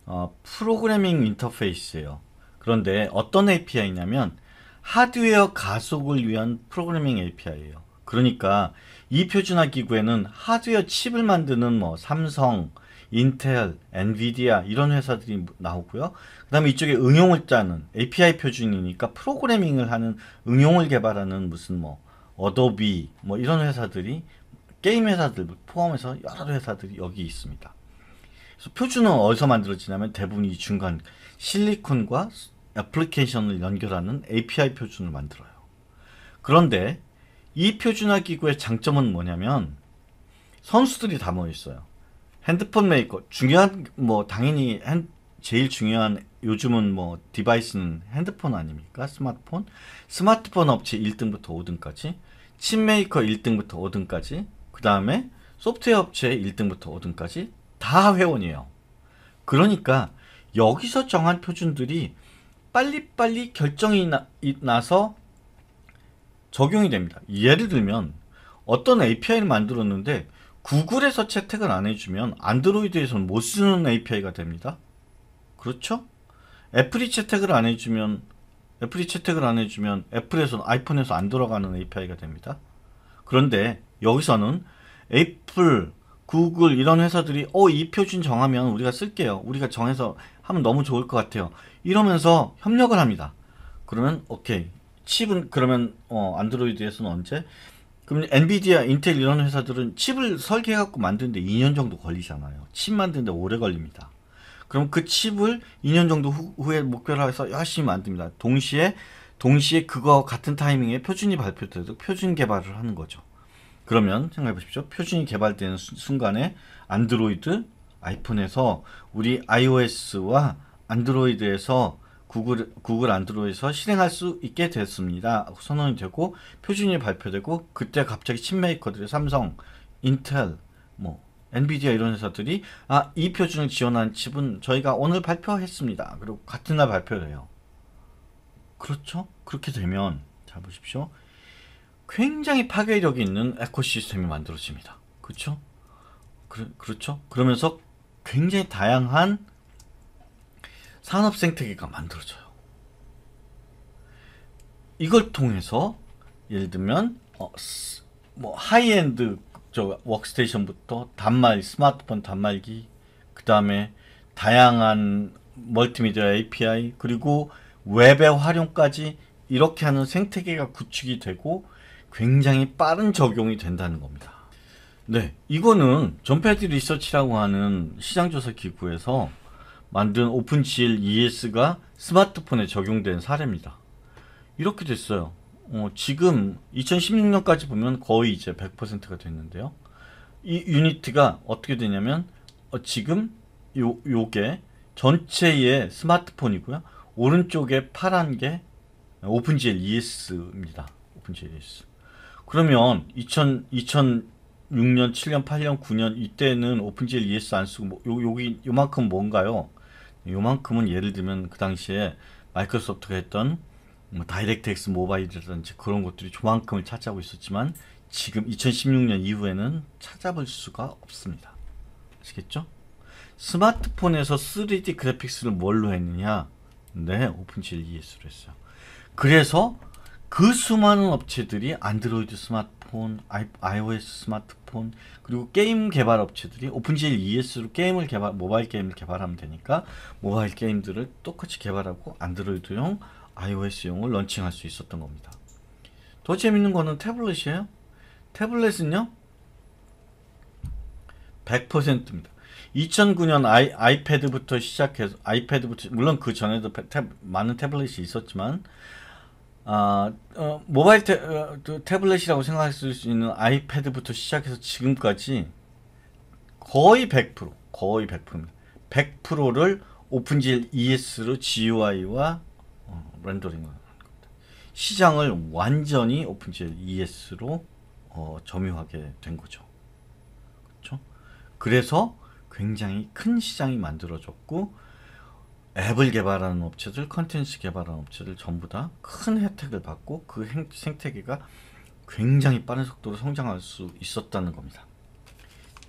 어, 프로그래밍 인터페이스예요. 그런데 어떤 API냐면 하드웨어 가속을 위한 프로그래밍 a p i 에요 그러니까 이 표준화 기구에는 하드웨어 칩을 만드는 뭐 삼성, 인텔, 엔비디아 이런 회사들이 나오고요. 그 다음에 이쪽에 응용을 짜는 API 표준이니까 프로그래밍을 하는 응용을 개발하는 무슨 뭐 어도비 뭐 이런 회사들이 게임 회사들 포함해서 여러 회사들이 여기 있습니다. 그래서 표준은 어디서 만들어지냐면 대부분 이 중간 실리콘과 애플리케이션을 연결하는 API 표준을 만들어요. 그런데 이 표준화 기구의 장점은 뭐냐면 선수들이 다 모여 있어요. 핸드폰 메이커 중요한 뭐 당연히 핸, 제일 중요한 요즘은 뭐 디바이스는 핸드폰 아닙니까? 스마트폰. 스마트폰 업체 1등부터 5등까지, 칩 메이커 1등부터 5등까지, 그다음에 소프트웨어 업체 1등부터 5등까지 다 회원이에요. 그러니까 여기서 정한 표준들이 빨리빨리 결정이 나, 나서 적용이 됩니다. 예를 들면 어떤 API를 만들었는데 구글에서 채택을 안 해주면 안드로이드에서는 못 쓰는 API가 됩니다. 그렇죠? 애플이 채택을 안 해주면 애플이 채택을 안 해주면 애플에서는 아이폰에서 안 들어가는 API가 됩니다. 그런데 여기서는 애플, 구글 이런 회사들이 어 이 표준 정하면 우리가 쓸게요. 우리가 정해서 하면 너무 좋을 것 같아요. 이러면서 협력을 합니다. 그러면 오케이. 칩은 그러면 어, 안드로이드에서는 언제? 그럼 엔비디아, 인텔 이런 회사들은 칩을 설계해갖고 만드는데 2년 정도 걸리잖아요. 칩 만드는데 오래 걸립니다. 그럼 그 칩을 2년 정도 후, 에 목표로 해서 열심히 만듭니다. 동시에 동시에 그거 같은 타이밍에 표준이 발표돼도 표준 개발을 하는 거죠. 그러면 생각해 보십시오. 표준이 개발되는 순간에 안드로이드, 아이폰에서 우리 iOS와 안드로이드에서 구글, 구글 안드로이드에서 실행할 수 있게 됐습니다. 선언이 되고 표준이 발표되고 그때 갑자기 칩메이커들이 삼성, 인텔, 뭐 엔비디아 이런 회사들이 아이 표준을 지원한 칩은 저희가 오늘 발표했습니다. 그리고 같은 날 발표해요. 그렇죠? 그렇게 되면 잘 보십시오. 굉장히 파괴력이 있는 에코시스템이 만들어집니다. 그렇죠? 그, 그렇죠? 그러면서 굉장히 다양한 산업 생태계가 만들어져요. 이걸 통해서 예를 들면 어, 뭐 하이엔드 저 워크스테이션부터 단말 스마트폰 단말기 그 다음에 다양한 멀티미디어 API 그리고 웹의 활용까지 이렇게 하는 생태계가 구축이 되고 굉장히 빠른 적용이 된다는 겁니다. 네, 이거는 전패드 리서치라고 하는 시장조사 기구에서 만든 오픈GL ES가 스마트폰에 적용된 사례입니다. 이렇게 됐어요. 어, 지금 2016년까지 보면 거의 이제 100%가 됐는데요. 이 유니트가 어떻게 되냐면 어, 지금 요, 요게 전체의 스마트폰이고요. 오른쪽에 파란 게 오픈GL ES입니다. 오픈GL ES. 그러면 2000, 2000 6년, 7년, 8년, 9년 이때는 오픈GL ES 안 쓰고 뭐 요, 여기 요만큼 뭔가요? 요만큼은 예를 들면 그 당시에 마이크로소프트가 했던 뭐 다이렉트엑스 모바일이라든지 그런 것들이 조만큼을 차지고 있었지만 지금 2016년 이후에는 찾아볼 수가 없습니다. 아시겠죠? 스마트폰에서 3D 그래픽스를 뭘로 했느냐? 네, 오픈GL ES로 했어요. 그래서 그 수많은 업체들이 안드로이드 스마트 스마트폰, 아이, iOS 스마트폰 그리고 게임 개발 업체들이 오픈GL ES로 게임을 개발 모바일 게임을 개발하면 되니까 모바일 게임들을 똑같이 개발하고 안드로이드용, iOS용을 런칭할 수 있었던 겁니다. 더 재밌는 거는 태블릿이에요. 태블릿은요. 100%입니다. 2009년 아이, 아이패드부터 시작해서 아이패드부터 물론 그 전에도 많은 태블릿이 있었지만 아, 어, 모바일 태, 어, 태블릿이라고 생각할 수 있는 아이패드부터 시작해서 지금까지 거의 100% 거의 100%입니다. 100%를 오픈 g ES로 GUI와 어, 렌더링을 하는 겁니다. 시장을 완전히 오픈 g ES로 어, 점유하게 된 거죠. 그렇죠? 그래서 굉장히 큰 시장이 만들어졌고 앱을 개발하는 업체들, 컨텐츠 개발하는 업체들 전부 다 큰 혜택을 받고 그 생태계가 굉장히 빠른 속도로 성장할 수 있었다는 겁니다.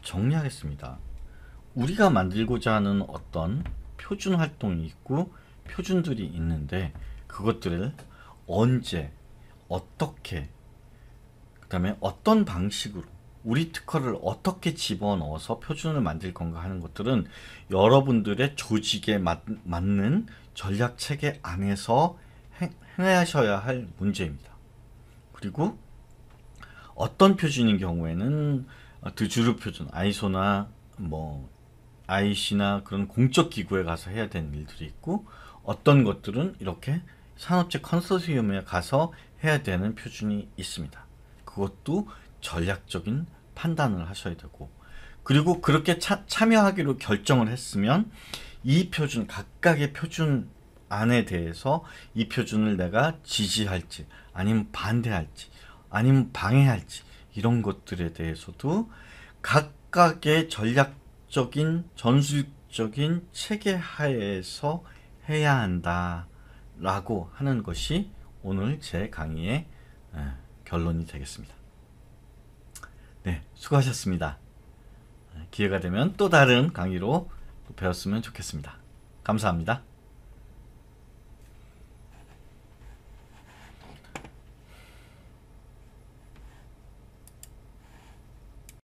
정리하겠습니다. 우리가 만들고자 하는 어떤 표준 활동이 있고 표준들이 있는데 그것들을 언제, 어떻게, 그 다음에 어떤 방식으로 우리 특허를 어떻게 집어넣어서 표준을 만들 건가 하는 것들은 여러분들의 조직에 맞, 는 전략체계 안에서 행, 하셔야할 문제입니다. 그리고 어떤 표준인 경우에는 어, 드주류 표준, ISO나 뭐 IC나 그런 공적 기구에 가서 해야 되는 일들이 있고 어떤 것들은 이렇게 산업체 컨소시엄에 가서 해야 되는 표준이 있습니다. 그것도 전략적인 판단을 하셔야 되고 그리고 그렇게 차, 참여하기로 결정을 했으면 이 표준 각각의 표준 안에 대해서 이 표준을 내가 지지할지 아니면 반대할지 아니면 방해할지 이런 것들에 대해서도 각각의 전략적인 전술적인 체계 하에서 해야 한다 라고 하는 것이 오늘 제 강의의 결론이 되겠습니다. 네, 수고하셨습니다. 기회가 되면 또 다른 강의로 배웠으면 좋겠습니다. 감사합니다.